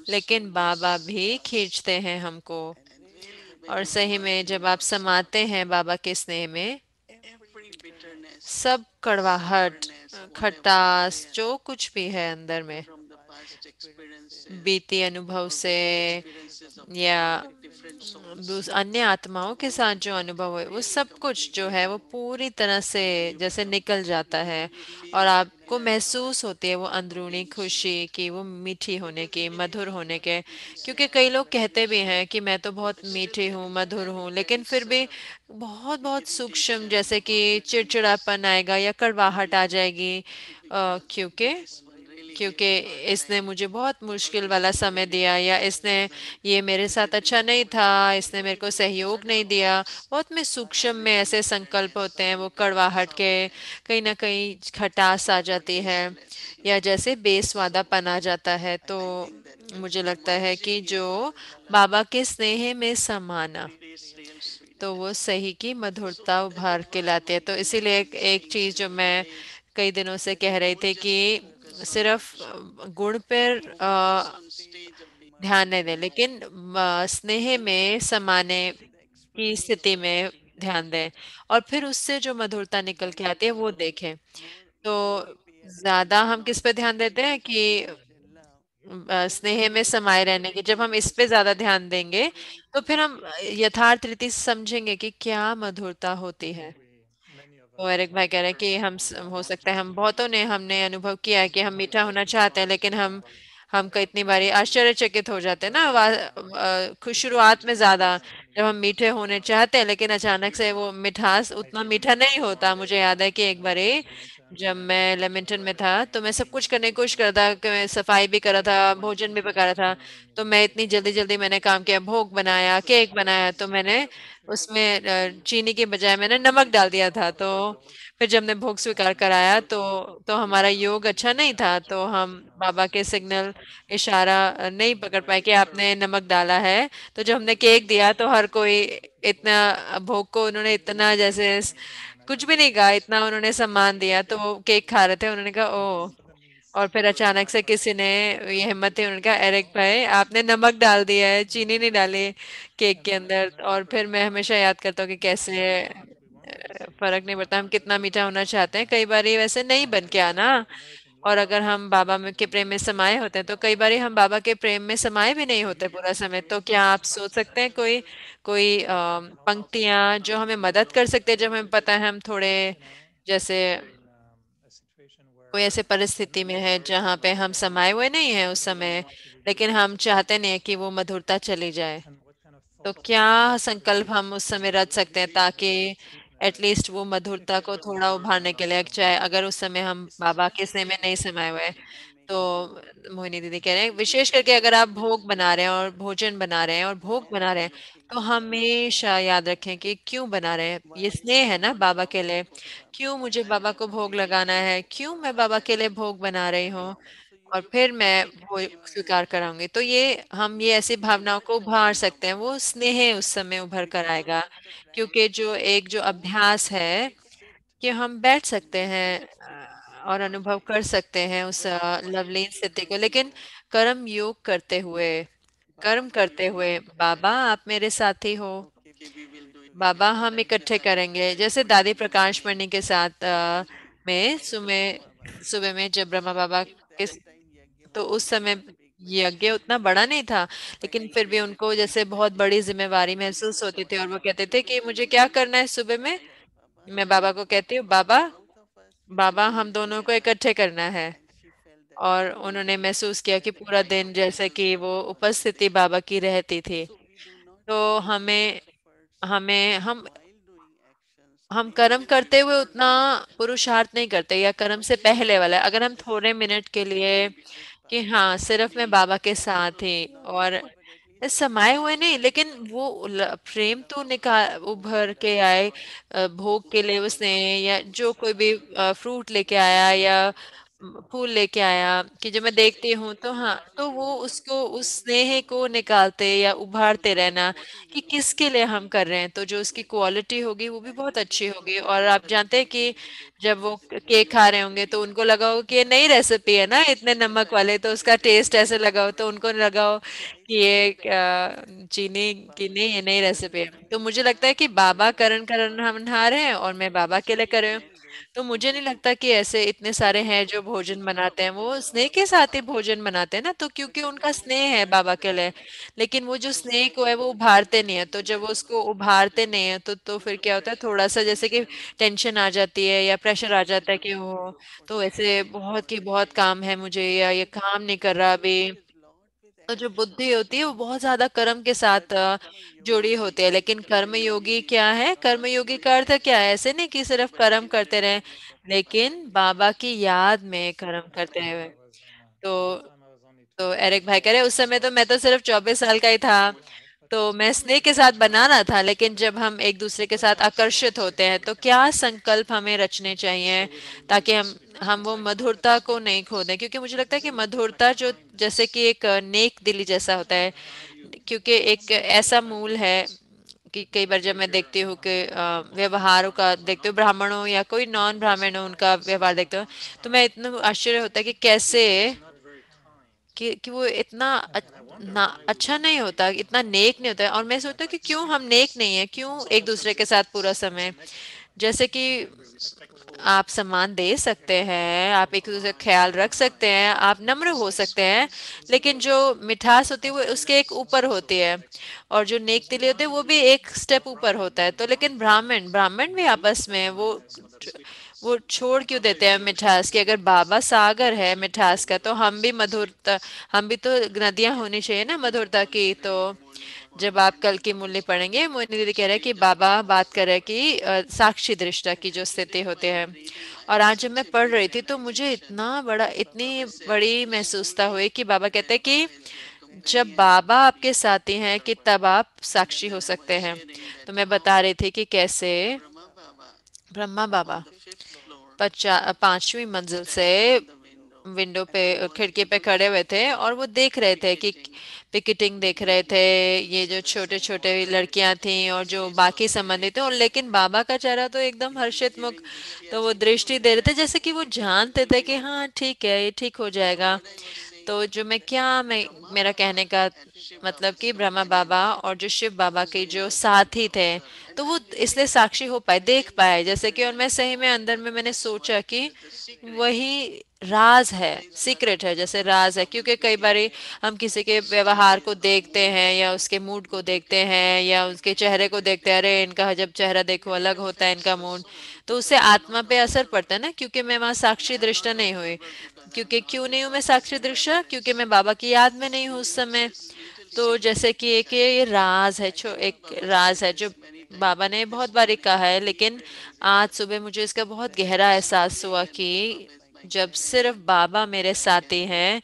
Speaker 1: लेकिन बाबा भी खींचते हैं हमको और सही में जब आप समाते हैं बाबा के स्नेह में सब कड़वाहट खटास जो कुछ भी है अंदर में बीते अनुभव से या अन्य आत्माओं के साथ जो अनुभव है वो सब कुछ जो है वो पूरी तरह से जैसे निकल जाता है और आपको महसूस होती है वो अंदरूनी खुशी की वो मीठी होने की मधुर होने के क्योंकि कई लोग कहते भी हैं कि मैं तो बहुत मीठी हूँ मधुर हूँ लेकिन फिर भी बहुत बहुत सूक्ष्म जैसे कि चिड़चिड़ापन आएगा या कड़वाहट आ जाएगी क्योंकि क्योंकि इसने मुझे बहुत मुश्किल वाला समय दिया या इसने ये मेरे साथ अच्छा नहीं था इसने मेरे को सहयोग नहीं दिया बहुत में सूक्ष्म में ऐसे संकल्प होते हैं वो कड़वाहट के कहीं ना कहीं खटास आ जाती है या जैसे पन आ जाता है तो मुझे लगता है कि जो बाबा के स्नेह में समाना तो वो सही की मधुरता उभार के लाती है तो इसीलिए एक, एक चीज़ जो मैं कई दिनों से कह रही थी कि सिर्फ गुण पर ध्यान नहीं दें लेकिन स्नेह में समाने की स्थिति में ध्यान दें और फिर उससे जो मधुरता निकल के आती है वो देखें तो ज्यादा हम किस पे ध्यान देते हैं कि स्नेह में समाये रहने के जब हम इस पे ज्यादा ध्यान देंगे तो फिर हम यथार्थ रीति समझेंगे कि क्या मधुरता होती है एरिक भाई कह रहे हैं कि हम हो सकता है हम बहुतों ने हमने अनुभव किया है कि हम मीठा होना चाहते हैं लेकिन हम हम का इतनी बारी आश्चर्यचकित हो जाते हैं ना खुश शुरुआत में ज्यादा जब हम मीठे होने चाहते हैं लेकिन अचानक से वो मिठास उतना मीठा नहीं होता मुझे याद है कि एक बारी जब मैं लेमिंटन में था तो मैं सब कुछ करने की कोशिश कर रहा था मैं सफाई भी कर रहा था भोजन भी पका रहा था तो मैं इतनी जल्दी जल्दी मैंने काम किया भोग बनाया केक बनाया तो मैंने उसमें चीनी के बजाय मैंने नमक डाल दिया था तो फिर जब मैं भोग स्वीकार कराया तो तो हमारा योग अच्छा नहीं था तो हम बाबा के सिग्नल इशारा नहीं पकड़ पाए कि आपने नमक डाला है तो जब हमने केक दिया तो हर कोई इतना भोग को उन्होंने इतना जैसे कुछ भी नहीं कहा इतना उन्होंने सम्मान दिया तो वो केक खा रहे थे उन्होंने कहा ओ और फिर अचानक से किसी ने ये हिम्मत उन्होंने कहा एरिक भाई आपने नमक डाल दिया है चीनी नहीं डाली केक के अंदर और फिर मैं हमेशा याद करता हूँ कि कैसे फर्क नहीं पड़ता हम कितना मीठा होना चाहते हैं कई बार ये वैसे नहीं बन के आना और अगर हम बाबा में के प्रेम में समाये होते हैं तो कई बार हम बाबा के प्रेम में समाये भी नहीं होते पूरा समय तो क्या आप सोच सकते हैं कोई कोई पंक्तियां जो हमें मदद कर सकते हैं जब हमें पता है हम थोड़े जैसे कोई ऐसे परिस्थिति में है जहाँ पे हम समाये हुए नहीं है उस समय लेकिन हम चाहते नहीं कि वो मधुरता चली जाए तो क्या संकल्प हम उस समय रच सकते हैं ताकि एटलीस्ट वो मधुरता को थोड़ा उभारने के लिए चाहे अगर उस समय हम बाबा के समय में नहीं समाये हुए तो मोहिनी दीदी कह रहे हैं विशेष करके अगर आप भोग बना रहे हैं और भोजन बना रहे हैं और भोग बना रहे हैं तो हमेशा याद रखें कि क्यों बना रहे हैं ये स्नेह है ना बाबा के लिए क्यों मुझे बाबा को भोग लगाना है क्यों मैं बाबा के लिए भोग बना रही हूँ और फिर मैं वो स्वीकार कराऊंगी तो ये हम ये ऐसी भावनाओं को उभार सकते हैं वो स्नेह उस समय उभर कर आएगा क्योंकि जो एक जो अभ्यास है कि हम बैठ सकते हैं और अनुभव कर सकते हैं उस लवली स्थिति को लेकिन कर्म योग करते हुए कर्म करते हुए बाबा आप मेरे साथी हो बाबा हम इकट्ठे करेंगे जैसे दादी प्रकाश मणि के साथ में सुबह सुबह में जब ब्रह्मा बाबा के तो उस समय यज्ञ उतना बड़ा नहीं था लेकिन फिर भी उनको जैसे बहुत बड़ी जिम्मेवारी महसूस होती थी और वो कहते थे कि मुझे क्या करना है सुबह में मैं बाबा को कहती हूँ बाबा बाबा हम दोनों को इकट्ठे करना है और उन्होंने महसूस किया कि पूरा दिन जैसे कि वो उपस्थिति बाबा की रहती थी तो हमें हमें हम हम कर्म करते हुए उतना पुरुषार्थ नहीं करते या कर्म से पहले वाला अगर हम थोड़े मिनट के लिए कि हाँ सिर्फ मैं बाबा के साथ ही और समाये हुए नहीं लेकिन वो प्रेम तो निकाल उभर के आए भोग के लिए उसने या जो कोई भी फ्रूट लेके आया या फूल लेके आया कि जो मैं देखती हूँ तो हाँ तो वो उसको उस स्नेह को निकालते या उभारते रहना कि किसके लिए हम कर रहे हैं तो जो उसकी क्वालिटी होगी वो भी बहुत अच्छी होगी और आप जानते हैं कि जब वो केक खा रहे होंगे तो उनको लगाओ कि ये नई रेसिपी है ना इतने नमक वाले तो उसका टेस्ट ऐसे लगाओ तो उनको लगाओ कि ये चीनी की नहीं ये नई रेसिपी है तो मुझे लगता है कि बाबा करण करण हम नहा रहे हैं और मैं बाबा के लिए कर रही हूँ तो मुझे नहीं लगता कि ऐसे इतने सारे हैं जो भोजन बनाते हैं वो स्नेह के साथ ही भोजन बनाते हैं ना तो क्योंकि उनका स्नेह है बाबा के लिए लेकिन वो जो स्नेह को है वो उभारते नहीं है तो जब वो उसको उभारते नहीं है तो तो फिर क्या होता है थोड़ा सा जैसे कि टेंशन आ जाती है या प्रेशर आ जाता है कि वो तो ऐसे बहुत की बहुत काम है मुझे या ये काम नहीं कर रहा अभी जो बुद्धि होती है वो बहुत ज्यादा कर्म के साथ जुड़ी होती है लेकिन कर्म योगी क्या है कर्म योगी का अर्थ क्या है ऐसे नहीं कि सिर्फ कर्म करते रहे लेकिन बाबा की याद में कर्म करते हुए तो तो एरिक भाई कह रहे उस समय तो मैं तो सिर्फ चौबीस साल का ही था तो मैं स्नेह के साथ बनाना था लेकिन जब हम एक दूसरे के साथ आकर्षित होते हैं तो क्या संकल्प हमें रचने चाहिए ताकि हम हम वो मधुरता को नहीं खो दें क्योंकि मुझे लगता है कि मधुरता जो जैसे कि एक नेक दिली जैसा होता है क्योंकि एक ऐसा मूल है कि कई बार जब मैं देखती हूँ कि व्यवहारों का देखती हूँ ब्राह्मणों या कोई नॉन ब्राह्मण हो उनका व्यवहार देखते हो तो मैं इतना आश्चर्य होता है कि कैसे कि, कि वो इतना ना अच्छा नहीं होता इतना नेक नहीं होता है और मैं सोचता हूँ कि क्यों हम नेक नहीं है क्यों एक दूसरे के साथ पूरा समय जैसे कि आप सम्मान दे सकते हैं आप एक दूसरे का ख्याल रख सकते हैं आप नम्र हो सकते हैं लेकिन जो मिठास होती है वो उसके एक ऊपर होती है और जो नेक दिली होती है वो भी एक स्टेप ऊपर होता है तो लेकिन ब्राह्मण ब्राह्मण भी आपस में वो वो छोड़ क्यों देते हैं मिठास की अगर बाबा सागर है मिठास का तो हम भी मधुरता हम भी तो नदियां होनी चाहिए ना मधुरता की तो जब आप कल की मूल्य पढ़ेंगे मोहिनी दीदी कह रहे हैं कि बाबा बात कर रहे कि साक्षी दृष्टा की जो स्थिति होती है और आज जब मैं पढ़ रही थी तो मुझे इतना बड़ा इतनी बड़ी महसूसता हुई कि बाबा कहते हैं कि जब बाबा आपके साथी हैं कि तब आप साक्षी हो सकते हैं तो मैं बता रही थी कि कैसे ब्रह्मा बाबा पांचवी मंजिल से विंडो पे खिड़की पे खड़े हुए थे और वो देख रहे थे कि पिकेटिंग देख रहे थे ये जो छोटे छोटे लड़कियां थी और जो बाकी संबंधित थे और लेकिन बाबा का चेहरा तो एकदम हर्षित मुख तो वो दृष्टि दे रहे थे जैसे कि वो जानते थे कि हाँ ठीक है ये ठीक हो जाएगा तो जो मैं क्या मैं मेरा कहने का मतलब कि ब्रह्मा बाबा और जो शिव बाबा के जो साथी थे तो वो इसलिए साक्षी हो पाए देख पाए जैसे कि और मैं सही में अंदर में मैंने सोचा कि वही राज है सीक्रेट है जैसे राज है क्योंकि कई बार हम किसी के व्यवहार को देखते हैं या उसके मूड को देखते हैं या उसके चेहरे को देखते हैं अरे इनका जब चेहरा देखो अलग होता है इनका मूड तो उससे आत्मा पे असर पड़ता है ना क्योंकि मैं वहाँ साक्षी दृष्टा नहीं हुई क्योंकि क्यों नहीं हूँ मैं साक्षी दृश्य क्योंकि मैं बाबा की याद में नहीं हूँ उस समय तो जैसे कि एक ये राज है जो एक राज है जो बाबा ने बहुत बार कहा है लेकिन आज सुबह मुझे इसका बहुत गहरा एहसास हुआ कि जब सिर्फ बाबा मेरे साथी हैं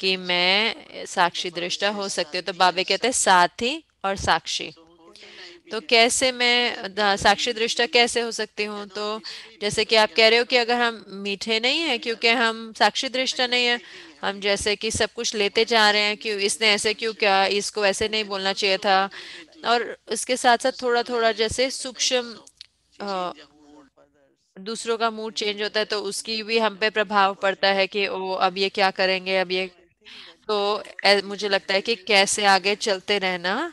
Speaker 1: कि मैं साक्षी दृष्टा हो सकती हूँ तो बाबे कहते हैं साथी और साक्षी तो कैसे मैं साक्षी दृष्टा कैसे हो सकती हूँ तो जैसे कि आप कह रहे हो कि अगर हम मीठे नहीं हैं क्योंकि हम साक्षी दृष्टा नहीं है हम जैसे कि सब कुछ लेते जा रहे हैं कि इसने ऐसे क्यों क्या इसको ऐसे नहीं बोलना चाहिए था और इसके साथ साथ थोड़ा थोड़ा जैसे सूक्ष्म दूसरों का मूड चेंज होता है तो उसकी भी हम पे प्रभाव पड़ता है कि वो अब ये क्या करेंगे अब ये तो ए, मुझे लगता है कि कैसे आगे चलते रहना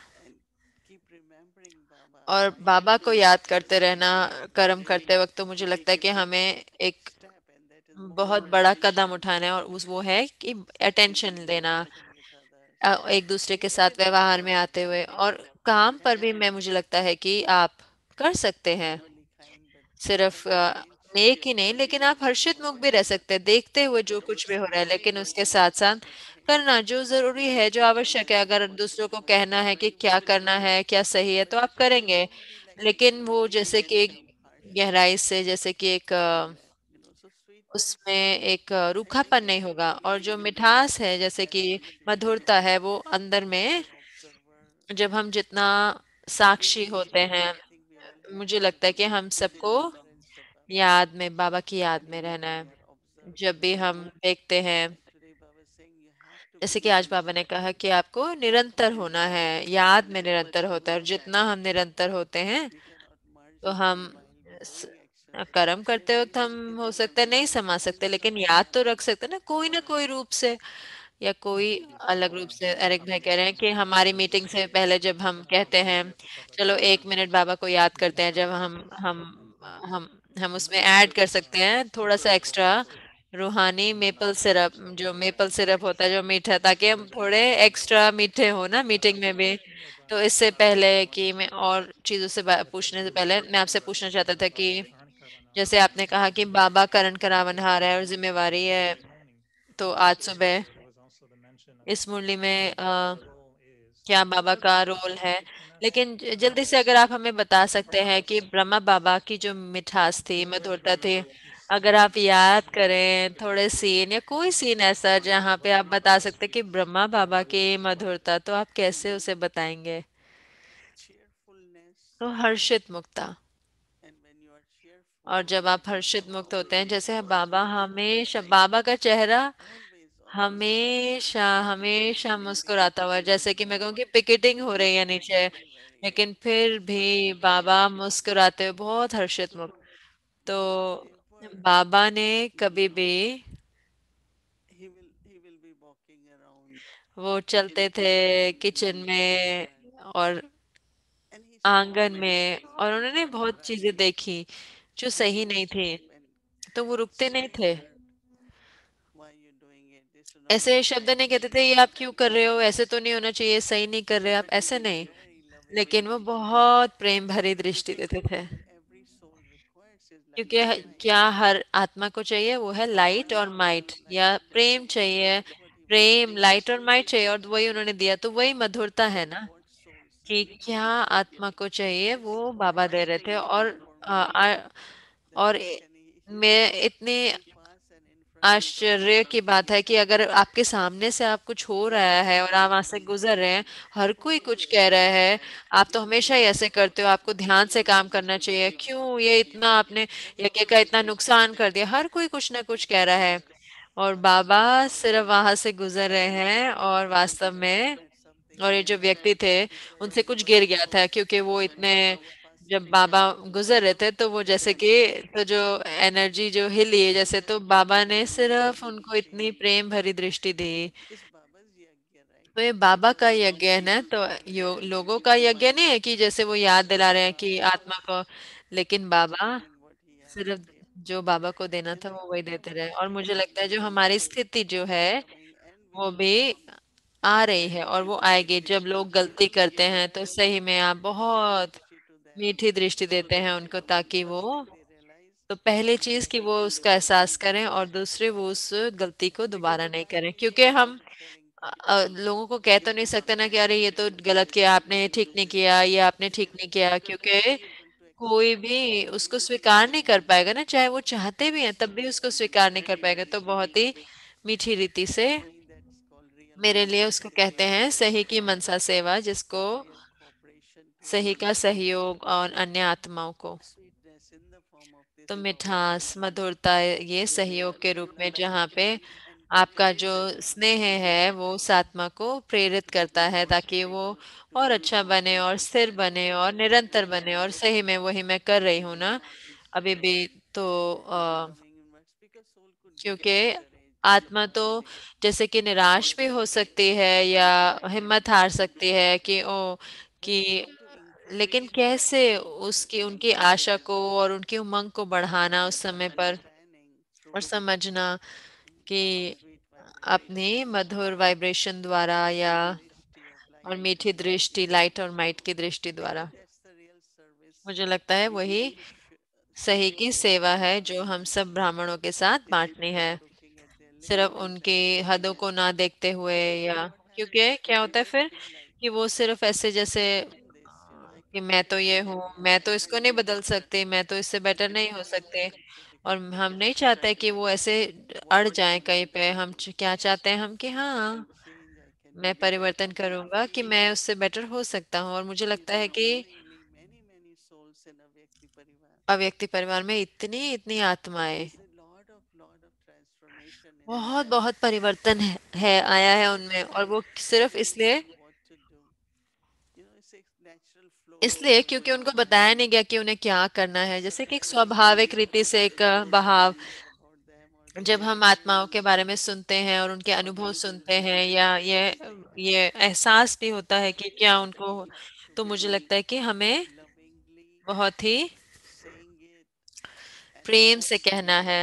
Speaker 1: और बाबा को याद करते रहना कर्म करते वक्त तो मुझे लगता है कि हमें एक बहुत बड़ा कदम उठाना है और उस वो है कि अटेंशन देना एक दूसरे के साथ व्यवहार में आते हुए और काम पर भी मैं मुझे लगता है कि आप कर सकते हैं सिर्फ नेक ही नहीं लेकिन आप हर्षित मुख भी रह सकते हैं देखते हुए जो कुछ भी हो रहा है लेकिन उसके साथ साथ करना जो जरूरी है जो आवश्यक है अगर दूसरों को कहना है कि क्या करना है क्या सही है तो आप करेंगे लेकिन वो जैसे कि गहराई से जैसे कि एक उसमें एक रूखापन नहीं होगा और जो मिठास है जैसे कि मधुरता है वो अंदर में जब हम जितना साक्षी होते हैं मुझे लगता है कि हम सबको याद में बाबा की याद में रहना है जब भी हम देखते हैं जैसे कि आज बाबा ने कहा कि आपको निरंतर होना है याद में निरंतर होता है जितना हम निरंतर होते हैं तो हम कर्म करते वक्त हम हो सकते नहीं समा सकते लेकिन याद तो रख सकते ना कोई ना कोई रूप से या कोई अलग रूप से अरेक भाई कह रहे हैं कि हमारी मीटिंग से पहले जब हम कहते हैं चलो एक मिनट बाबा को याद करते हैं जब हम हम हम हम, हम उसमें ऐड कर सकते हैं थोड़ा सा एक्स्ट्रा रूहानी मेपल सिरप जो मेपल सिरप होता है जो मीठा ताकि हम थोड़े एक्स्ट्रा मीठे हो ना मीटिंग में भी तो इससे पहले कि मैं और चीज़ों से पूछने से पहले मैं आपसे पूछना चाहता था कि जैसे आपने कहा कि बाबा करण करावनहार है और जिम्मेवारी है तो आज सुबह इस मुरली में आ, क्या बाबा का रोल है लेकिन जल्दी से अगर आप हमें बता सकते हैं कि ब्रह्मा बाबा की जो मिठास थी मधुरता थी अगर आप याद करें थोड़े सीन या कोई सीन ऐसा जहाँ पे आप बता सकते कि ब्रह्मा बाबा की मधुरता तो आप कैसे उसे बताएंगे तो हर्षित मुक्ता और जब आप हर्षित मुक्त होते हैं जैसे बाबा हमेशा बाबा का चेहरा हमेशा हमेशा मुस्कुराता हुआ जैसे कि मैं कहूँ कि पिकेटिंग हो रही है नीचे लेकिन फिर भी बाबा मुस्कुराते हुए बहुत हर्षित मुक्त तो बाबा ने कभी भी वो चलते थे किचन में और आंगन में और उन्होंने बहुत चीजें देखी जो सही नहीं थी तो वो रुकते नहीं थे ऐसे शब्द नहीं कहते थे ये आप क्यों कर रहे हो ऐसे तो नहीं होना चाहिए सही नहीं कर रहे आप ऐसे नहीं लेकिन वो बहुत प्रेम भरी दृष्टि देते थे क्योंकि क्या हर आत्मा को चाहिए वो है लाइट और माइट या प्रेम चाहिए प्रेम लाइट और माइट चाहिए और वही उन्होंने दिया तो वही मधुरता है ना कि क्या आत्मा को चाहिए वो बाबा दे रहे थे और आ, आ, और मैं इतने आश्चर्य की बात है कि अगर आपके सामने से आप कुछ हो रहा है और आप वहां से गुजर रहे हैं हर कोई कुछ कह रहा है आप तो हमेशा ही ऐसे करते हो आपको ध्यान से काम करना चाहिए क्यों ये इतना आपने यज्ञ का इतना नुकसान कर दिया हर कोई कुछ ना कुछ कह रहा है और बाबा सिर्फ वहां से गुजर रहे हैं और वास्तव में और ये जो व्यक्ति थे उनसे कुछ गिर गया था क्योंकि वो इतने जब बाबा गुजर रहे थे तो वो जैसे कि तो जो एनर्जी जो हिली है जैसे तो बाबा ने सिर्फ उनको इतनी प्रेम भरी दृष्टि दी तो ये बाबा का यज्ञ है ना तो यो, लोगों का यज्ञ नहीं है कि जैसे वो याद दिला रहे हैं कि आत्मा को लेकिन बाबा सिर्फ जो बाबा को देना था वो वही देते रहे और मुझे लगता है जो हमारी स्थिति जो है वो भी आ रही है और वो आएगी जब लोग गलती करते हैं तो सही में आप बहुत मीठी दृष्टि देते हैं उनको ताकि वो तो पहली चीज कि वो उसका एहसास करें और दूसरे वो उस गलती को दोबारा नहीं करें क्योंकि हम लोगों को कह तो नहीं सकते ना कि अरे ये तो गलत किया आपने ठीक नहीं किया ये आपने ठीक नहीं किया क्योंकि कोई भी उसको स्वीकार नहीं कर पाएगा ना चाहे वो चाहते भी हैं तब भी उसको स्वीकार नहीं कर पाएगा तो बहुत ही मीठी रीति से मेरे लिए उसको कहते हैं सही की मनसा सेवा जिसको सही का सहयोग और अन्य आत्माओं को तो मिठास मधुरता ये सहयोग के रूप में जहाँ पे आपका जो स्नेह है वो उस आत्मा को प्रेरित करता है ताकि वो और अच्छा बने और स्थिर बने और निरंतर बने और सही में वही मैं कर रही हूँ ना अभी भी तो आ, क्योंकि आत्मा तो जैसे कि निराश भी हो सकती है या हिम्मत हार सकती है कि ओ कि लेकिन कैसे उसकी उनकी आशा को और उनकी उमंग को बढ़ाना उस समय पर और समझना कि अपने मधुर वाइब्रेशन द्वारा या और मीठी दृष्टि लाइट और माइट की दृष्टि द्वारा मुझे लगता है वही सही की सेवा है जो हम सब ब्राह्मणों के साथ बांटनी है सिर्फ उनके हदों को ना देखते हुए या क्योंकि क्या होता है फिर कि वो सिर्फ ऐसे जैसे कि मैं तो ये हूँ मैं तो इसको नहीं बदल सकते मैं तो इससे बेटर नहीं हो सकते और हम नहीं चाहते कि वो ऐसे अड़ जाए कहीं पे हम क्या चाहते हैं हम कि हाँ मैं परिवर्तन करूंगा कि मैं उससे बेटर हो सकता हूँ और मुझे लगता है कि अव्यक्ति परिवार में इतनी इतनी आत्माएं बहुत बहुत परिवर्तन है, है आया है उनमें और वो सिर्फ इसलिए इसलिए क्योंकि उनको बताया नहीं गया कि उन्हें क्या करना है जैसे कि एक स्वाभाविक रीति से एक बहाव जब हम आत्माओं के बारे में सुनते हैं और उनके अनुभव सुनते हैं या ये ये एहसास भी होता है कि क्या उनको तो मुझे लगता है कि हमें बहुत ही प्रेम से कहना है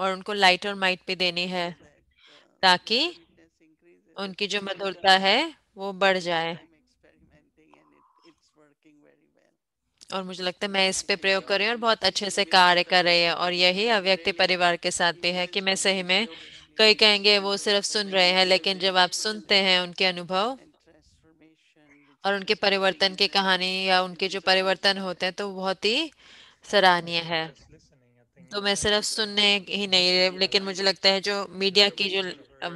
Speaker 1: और उनको लाइट और माइट भी देनी है ताकि उनकी जो मधुरता है वो बढ़ जाए और मुझे लगता है मैं इस पे प्रयोग कर रही हूँ और बहुत अच्छे से कार्य कर रही है और यही अव्यक्ति परिवार के साथ भी है कि मैं सही में कई कहेंगे वो सिर्फ सुन रहे हैं लेकिन जब आप सुनते हैं उनके अनुभव और उनके परिवर्तन की कहानी या उनके जो परिवर्तन होते हैं तो बहुत ही सराहनीय है तो मैं सिर्फ सुनने ही नहीं लेकिन मुझे लगता है जो मीडिया की जो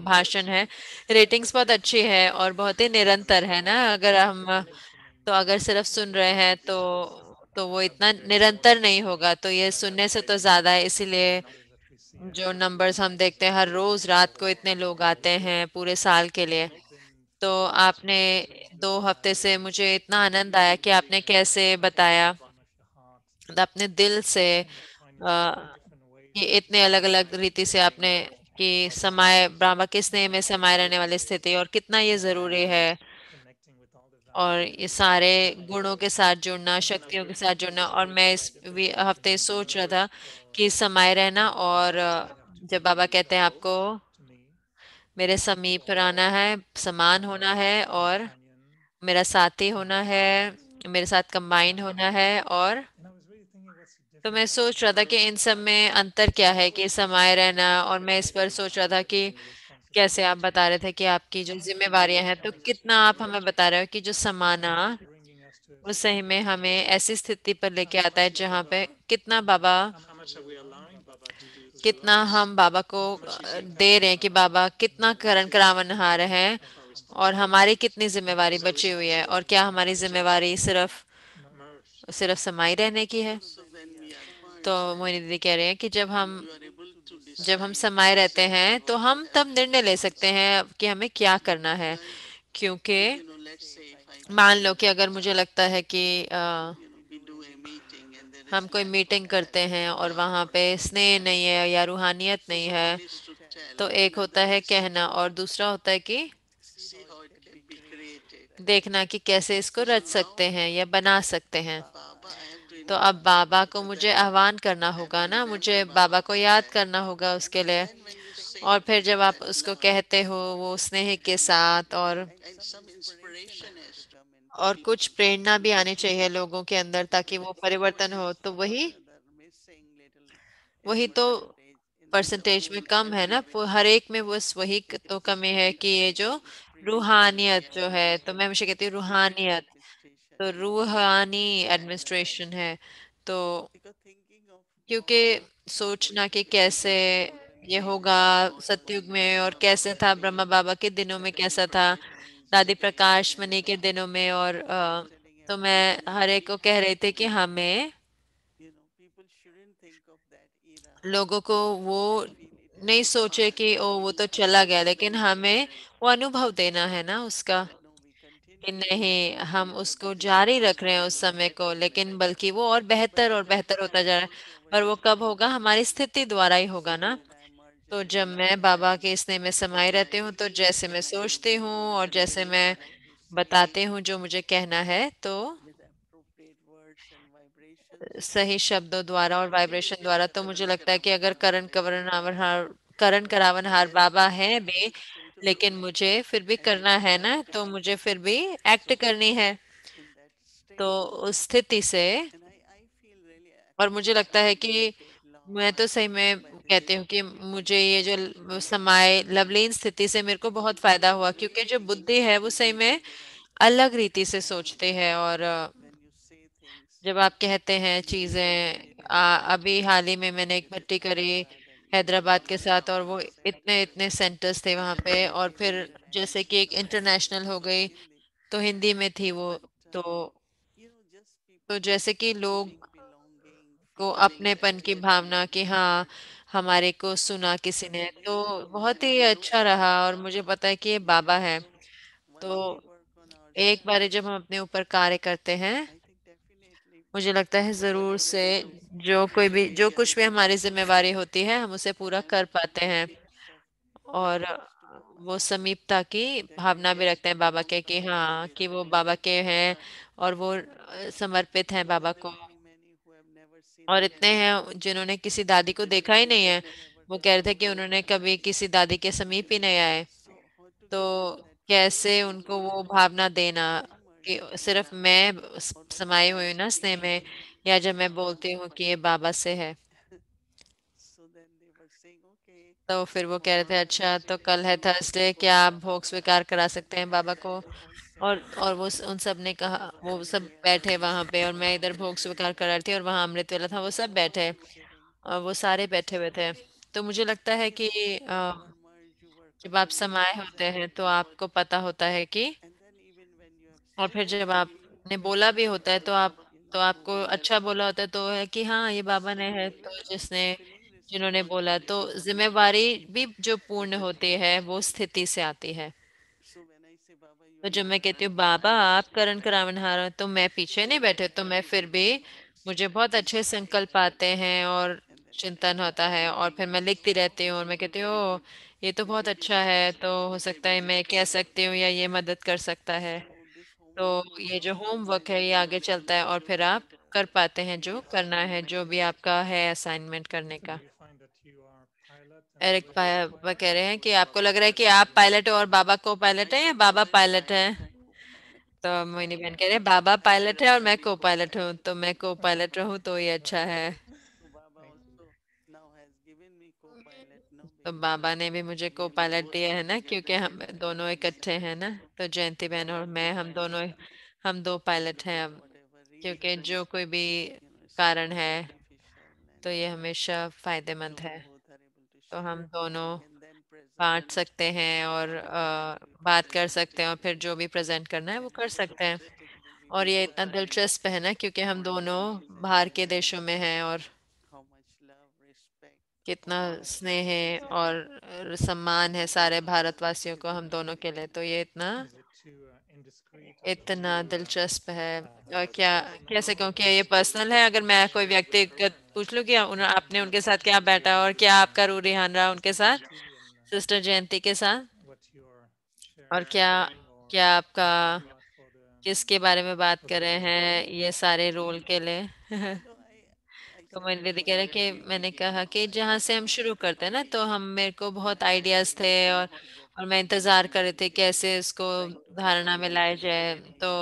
Speaker 1: भाषण है रेटिंग्स बहुत अच्छी है और बहुत ही निरंतर है ना अगर हम तो अगर सिर्फ सुन रहे हैं तो तो वो इतना निरंतर नहीं होगा तो ये सुनने से तो ज्यादा है इसीलिए जो नंबर्स हम देखते हैं हर रोज रात को इतने लोग आते हैं पूरे साल के लिए तो आपने दो हफ्ते से मुझे इतना आनंद आया कि आपने कैसे बताया मतलब अपने दिल से आ, कि इतने अलग अलग रीति से आपने कि समय ब्राह्मण किस ने में समाये रहने वाली स्थिति और कितना ये जरूरी है और ये सारे गुणों के साथ जुड़ना शक्तियों के साथ जुड़ना और मैं इस हफ्ते सोच रहा था कि समय रहना और जब बाबा कहते हैं आपको मेरे समीप आना है समान होना है और मेरा साथी होना है मेरे साथ कंबाइन होना है और तो मैं सोच रहा था कि इन सब में अंतर क्या है कि समय रहना और मैं इस पर सोच रहा था कि कैसे आप बता रहे थे कि आपकी जो जिम्मेवारियां हैं तो कितना आप हमें बता रहे हो कि जो समाना वो सही में हमें ऐसी स्थिति पर लेके आता है जहाँ पे कितना बाबा कितना हम बाबा को दे रहे हैं कि बाबा कितना करण करावन हार है और हमारी कितनी जिम्मेवारी बची हुई है और क्या हमारी जिम्मेवारी सिर्फ सिर्फ समाई रहने की है तो मोहिनी दीदी कह रहे हैं कि जब हम जब हम समाये रहते हैं तो हम तब निर्णय ले सकते हैं कि हमें क्या करना है क्योंकि मान लो कि अगर मुझे लगता है कि आ, हम कोई मीटिंग करते हैं और वहाँ पे स्नेह नहीं है या रूहानियत नहीं है तो एक होता है कहना और दूसरा होता है कि देखना कि कैसे इसको रच सकते हैं या बना सकते हैं तो अब बाबा को मुझे आह्वान करना होगा ना मुझे बाबा को याद करना होगा उसके लिए और फिर जब आप उसको कहते हो वो स्नेह के साथ और और कुछ प्रेरणा भी आनी चाहिए लोगों के अंदर ताकि वो परिवर्तन हो तो वही वही तो परसेंटेज में कम है ना हर एक में बस वही तो कमी है कि ये जो रूहानियत जो है तो मैं हमेशा कहती हूँ रूहानियत तो रूहानी एडमिनिस्ट्रेशन है तो क्योंकि सोचना कि कैसे ये होगा सतयुग में और कैसे था ब्रह्मा बाबा के दिनों में कैसा था दादी प्रकाश मनी के दिनों में और तो मैं हर एक को कह रहे थे कि हमें लोगों को वो नहीं सोचे कि ओ वो तो चला गया लेकिन हमें वो अनुभव देना है ना उसका लेकिन नहीं हम उसको जारी रख रहे हैं उस समय को लेकिन बल्कि वो और बेहतर और बेहतर होता जा रहा है पर वो कब होगा हमारी स्थिति द्वारा ही होगा ना तो जब मैं बाबा के स्नेह में समाये रहती हूँ तो जैसे मैं सोचती हूँ और जैसे मैं बताती हूँ जो मुझे कहना है तो सही शब्दों द्वारा और वाइब्रेशन द्वारा तो मुझे लगता है कि अगर करण कवरन करण करावन हार बाबा है भी लेकिन मुझे फिर भी करना है ना तो मुझे फिर भी एक्ट करनी है तो उस स्थिति से और मुझे लगता है कि मैं तो सही में कहती हूँ कि मुझे ये जो समाय लवलीन स्थिति से मेरे को बहुत फायदा हुआ क्योंकि जो बुद्धि है वो सही में अलग रीति से सोचते हैं और जब आप कहते हैं चीजें अभी हाल ही में मैंने एक भट्टी करी हैदराबाद के साथ और वो इतने इतने सेंटर्स थे वहाँ पे और फिर जैसे कि एक इंटरनेशनल हो गई तो हिंदी में थी वो तो तो जैसे कि लोग को अपनेपन की भावना कि हाँ हमारे को सुना किसी ने तो बहुत ही अच्छा रहा और मुझे पता है कि ये बाबा है तो एक बार जब हम अपने ऊपर कार्य करते हैं मुझे लगता है ज़रूर से जो कोई भी जो कुछ भी हमारी जिम्मेवारी होती है हम उसे पूरा कर पाते हैं और वो समीपता की भावना भी रखते हैं बाबा के कि हाँ कि वो बाबा के हैं और वो समर्पित हैं बाबा को और इतने हैं जिन्होंने किसी दादी को देखा ही नहीं है वो कह रहे थे कि उन्होंने कभी किसी दादी के समीप ही नहीं आए तो कैसे उनको वो भावना देना कि सिर्फ मैं समाई हुई ना स्नेह में या जब मैं बोलती हूँ कि ये बाबा से है तो फिर वो कह रहे थे अच्छा तो कल है थर्सडे क्या आप भोग स्वीकार करा सकते हैं बाबा को और और वो उन सब ने कहा वो सब बैठे वहाँ पे और मैं इधर भोग स्वीकार कर रही थी और वहाँ अमृत वाला था वो सब बैठे और वो सारे बैठे हुए थे तो मुझे लगता है कि जब आप समाये होते हैं तो आपको पता होता है कि और फिर जब आपने बोला भी होता है तो आप तो आपको अच्छा बोला होता है तो है कि हाँ ये बाबा ने है तो जिसने जिन्होंने बोला तो जिम्मेवारी भी जो पूर्ण होती है वो स्थिति से आती है तो जब मैं कहती हूँ बाबा आप करण करावन हार तो मैं पीछे नहीं बैठे तो मैं फिर भी मुझे बहुत अच्छे संकल्प आते हैं और चिंतन होता है और फिर मैं लिखती रहती हूँ और मैं कहती हूँ ये तो बहुत अच्छा है तो हो सकता है मैं कह सकती हूँ या ये मदद कर सकता है तो ये जो होमवर्क है ये आगे चलता है और फिर आप कर पाते हैं जो करना है जो भी आपका है असाइनमेंट करने का एरिक बाबा कह रहे हैं कि आपको लग रहा है कि आप पायलट और बाबा को पायलट है या बाबा पायलट है तो मोहिनी बहन कह रहे हैं बाबा पायलट है और मैं को पायलट हूँ तो मैं को पायलट रहूँ तो ये अच्छा है तो बाबा ने भी मुझे को पायलट दिया है ना क्योंकि हम दोनों इकट्ठे हैं ना तो जयंती बहन और मैं हम दोनों हम दो पायलट हैं अब क्योंकि जो कोई भी कारण है तो ये हमेशा फायदेमंद है तो हम दोनों बांट सकते हैं और आ, बात कर सकते हैं और फिर जो भी प्रेजेंट करना है वो कर सकते हैं और ये इतना दिलचस्प है ना क्योंकि हम दोनों बाहर के देशों में हैं और कितना स्नेह और सम्मान है सारे भारतवासियों को हम दोनों के लिए तो ये इतना इतना दिलचस्प है और क्या कैसे कहूँ क्या ये पर्सनल है अगर मैं कोई व्यक्ति पूछ लूँ कि आपने उनके साथ क्या बैठा और क्या आपका रू रिहान रहा उनके साथ सिस्टर जयंती के साथ और क्या क्या आपका किसके बारे में बात कर रहे हैं ये सारे रोल के
Speaker 2: लिए
Speaker 1: तो मैंने रहा कि मैंने कहा कि जहाँ से हम शुरू करते हैं ना तो हम मेरे को बहुत आइडियाज थे और और मैं इंतजार कर रहे थे कैसे इसको धारणा में लाया जाए तो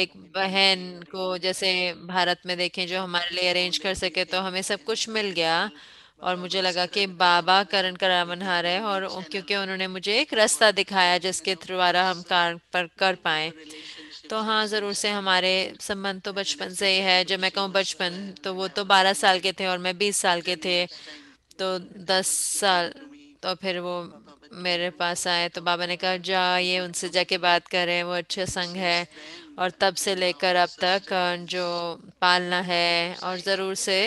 Speaker 1: एक बहन को जैसे भारत में देखें जो हमारे लिए अरेंज कर सके तो हमें सब कुछ मिल गया और मुझे लगा कि बाबा करण करामनहार है और क्योंकि उन्होंने मुझे एक रास्ता दिखाया जिसके द्वारा हम कार पर कर पाए तो हाँ ज़रूर से हमारे संबंध तो बचपन से ही है जब मैं कहूँ बचपन तो वो तो बारह साल के थे और मैं बीस साल के थे तो दस साल तो फिर वो मेरे पास आए तो बाबा ने कहा जा ये उनसे जाके बात करें वो अच्छे संग है और तब से लेकर अब तक जो पालना है और ज़रूर से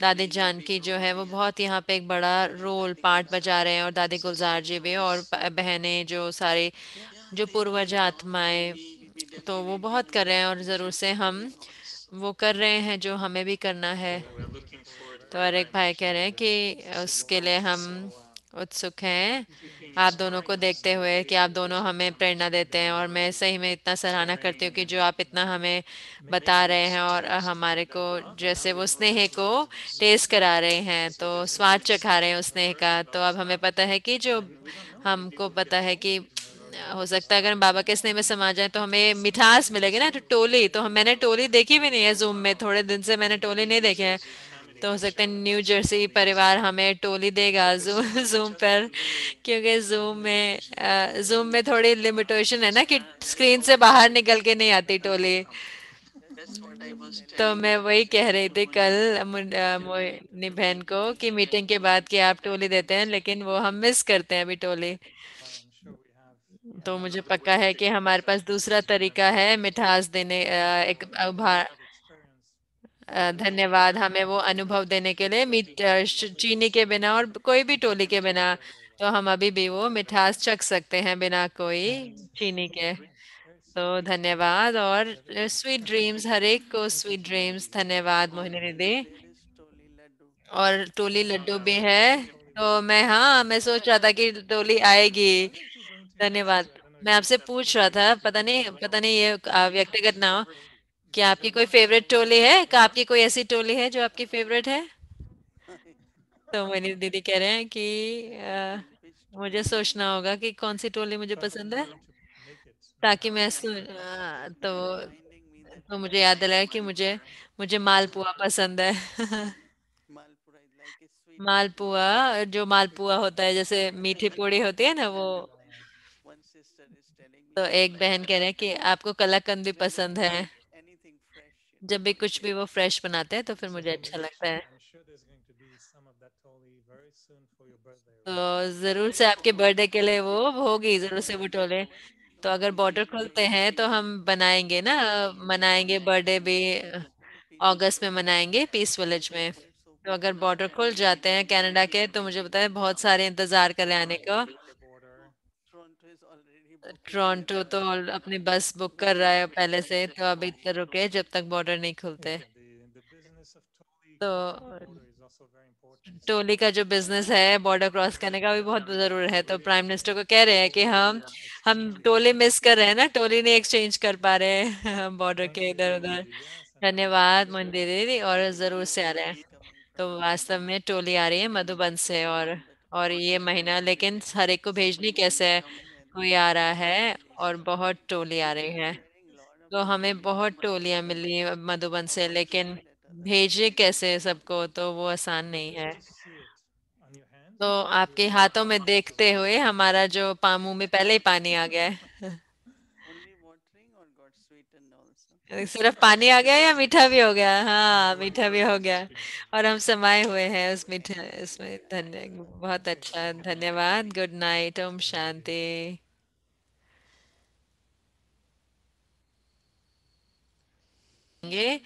Speaker 1: दादी जान की जो है वो बहुत यहाँ पे एक बड़ा रोल पार्ट बजा रहे हैं और दादी गुलजार जी भी और बहनें जो सारी जो पूर्वज आत्माएं तो वो बहुत कर रहे हैं और ज़रूर से हम वो कर रहे हैं जो हमें भी करना है तो एक भाई कह रहे हैं कि उसके लिए हम उत्सुक हैं आप दोनों को देखते हुए कि आप दोनों हमें प्रेरणा देते हैं और मैं सही में इतना सराहना करती हूँ कि जो आप इतना हमें बता रहे हैं और हमारे को जैसे वो स्नेह को टेस्ट करा रहे हैं तो स्वाद चखा रहे हैं उस स्नेह का तो अब हमें पता है कि जो हमको पता है कि हो सकता है अगर हम बाबा के स्नेह में समा जाए तो हमें मिठास मिलेगी ना तो टोली तो हम मैंने टोली देखी भी नहीं है जूम में थोड़े दिन से मैंने टोली नहीं देखी है तो हो सकता है न्यू जर्सी परिवार हमें टोली देगा जूम जूम पर क्योंकि जूम में जूम में थोड़ी लिमिटेशन है ना कि स्क्रीन से बाहर निकल के नहीं आती टोली तो मैं वही कह रही थी कल मोहिनी बहन को कि मीटिंग के बाद कि आप टोली देते हैं लेकिन वो हम मिस करते हैं अभी टोली तो मुझे पक्का है कि हमारे पास दूसरा तरीका है मिठास देने एक धन्यवाद हमें वो अनुभव देने के लिए चीनी के बिना और कोई भी टोली के बिना तो हम अभी भी वो मिठास चख सकते हैं बिना कोई चीनी के तो धन्यवाद और स्वीट ड्रीम्स हर एक को स्वीट ड्रीम्स धन्यवाद मोहिनी दीदी और टोली लड्डू भी है तो मैं हाँ मैं सोच रहा था कि टोली आएगी धन्यवाद मैं आपसे पूछ रहा था पता नहीं पता नहीं ये व्यक्तिगत ना हो क्या आपकी कोई फेवरेट टोली है क्या आपकी कोई ऐसी टोली है जो आपकी फेवरेट है तो मनीष दीदी कह रहे हैं कि आ, मुझे सोचना होगा कि कौन सी टोली मुझे पसंद है ताकि मैं आ, तो तो मुझे याद दिलाया कि मुझे मुझे मालपुआ पसंद है मालपुआ जो मालपुआ होता है जैसे मीठी पूड़ी होती है ना वो तो एक बहन कह रहे हैं कि आपको कलाकंद भी पसंद है जब भी कुछ भी वो फ्रेश बनाते हैं तो फिर मुझे अच्छा लगता है तो जरूर से आपके बर्थडे के लिए वो होगी जरूर से वो टोले तो अगर बॉर्डर खुलते हैं तो हम बनाएंगे ना मनाएंगे बर्थडे भी अगस्त में मनाएंगे पीस विलेज में तो अगर बॉर्डर खुल जाते हैं कनाडा के तो मुझे है बहुत सारे इंतजार कर रहे आने को टोरंटो तो अपनी बस बुक कर रहा है पहले से तो अभी इतना रुके जब तक बॉर्डर नहीं खुलते तो टोली का जो बिजनेस है बॉर्डर क्रॉस करने का भी बहुत जरूर है तो प्राइम मिनिस्टर को कह रहे हैं कि हम हम टोली मिस कर रहे हैं ना टोली नहीं एक्सचेंज कर पा रहे हैं बॉर्डर के इधर उधर धन्यवाद मंदिर दीदी और जरूर से आ रहे हैं तो वास्तव में टोली आ रही है मधुबन से और और ये महीना लेकिन हर एक को भेजनी कैसे है कोई आ रहा है और बहुत टोली आ रही है तो हमें बहुत टोलियां मिली मधुबन से लेकिन भेजे कैसे सबको तो वो आसान नहीं है तो आपके हाथों में देखते हुए हमारा जो पामू में पहले ही पानी आ गया है सिर्फ पानी आ गया या मीठा भी हो गया हाँ मीठा भी हो गया और हम समाये हुए हैं उस मीठा उसमें धन्य बहुत अच्छा धन्यवाद गुड नाइट ओम शांति 게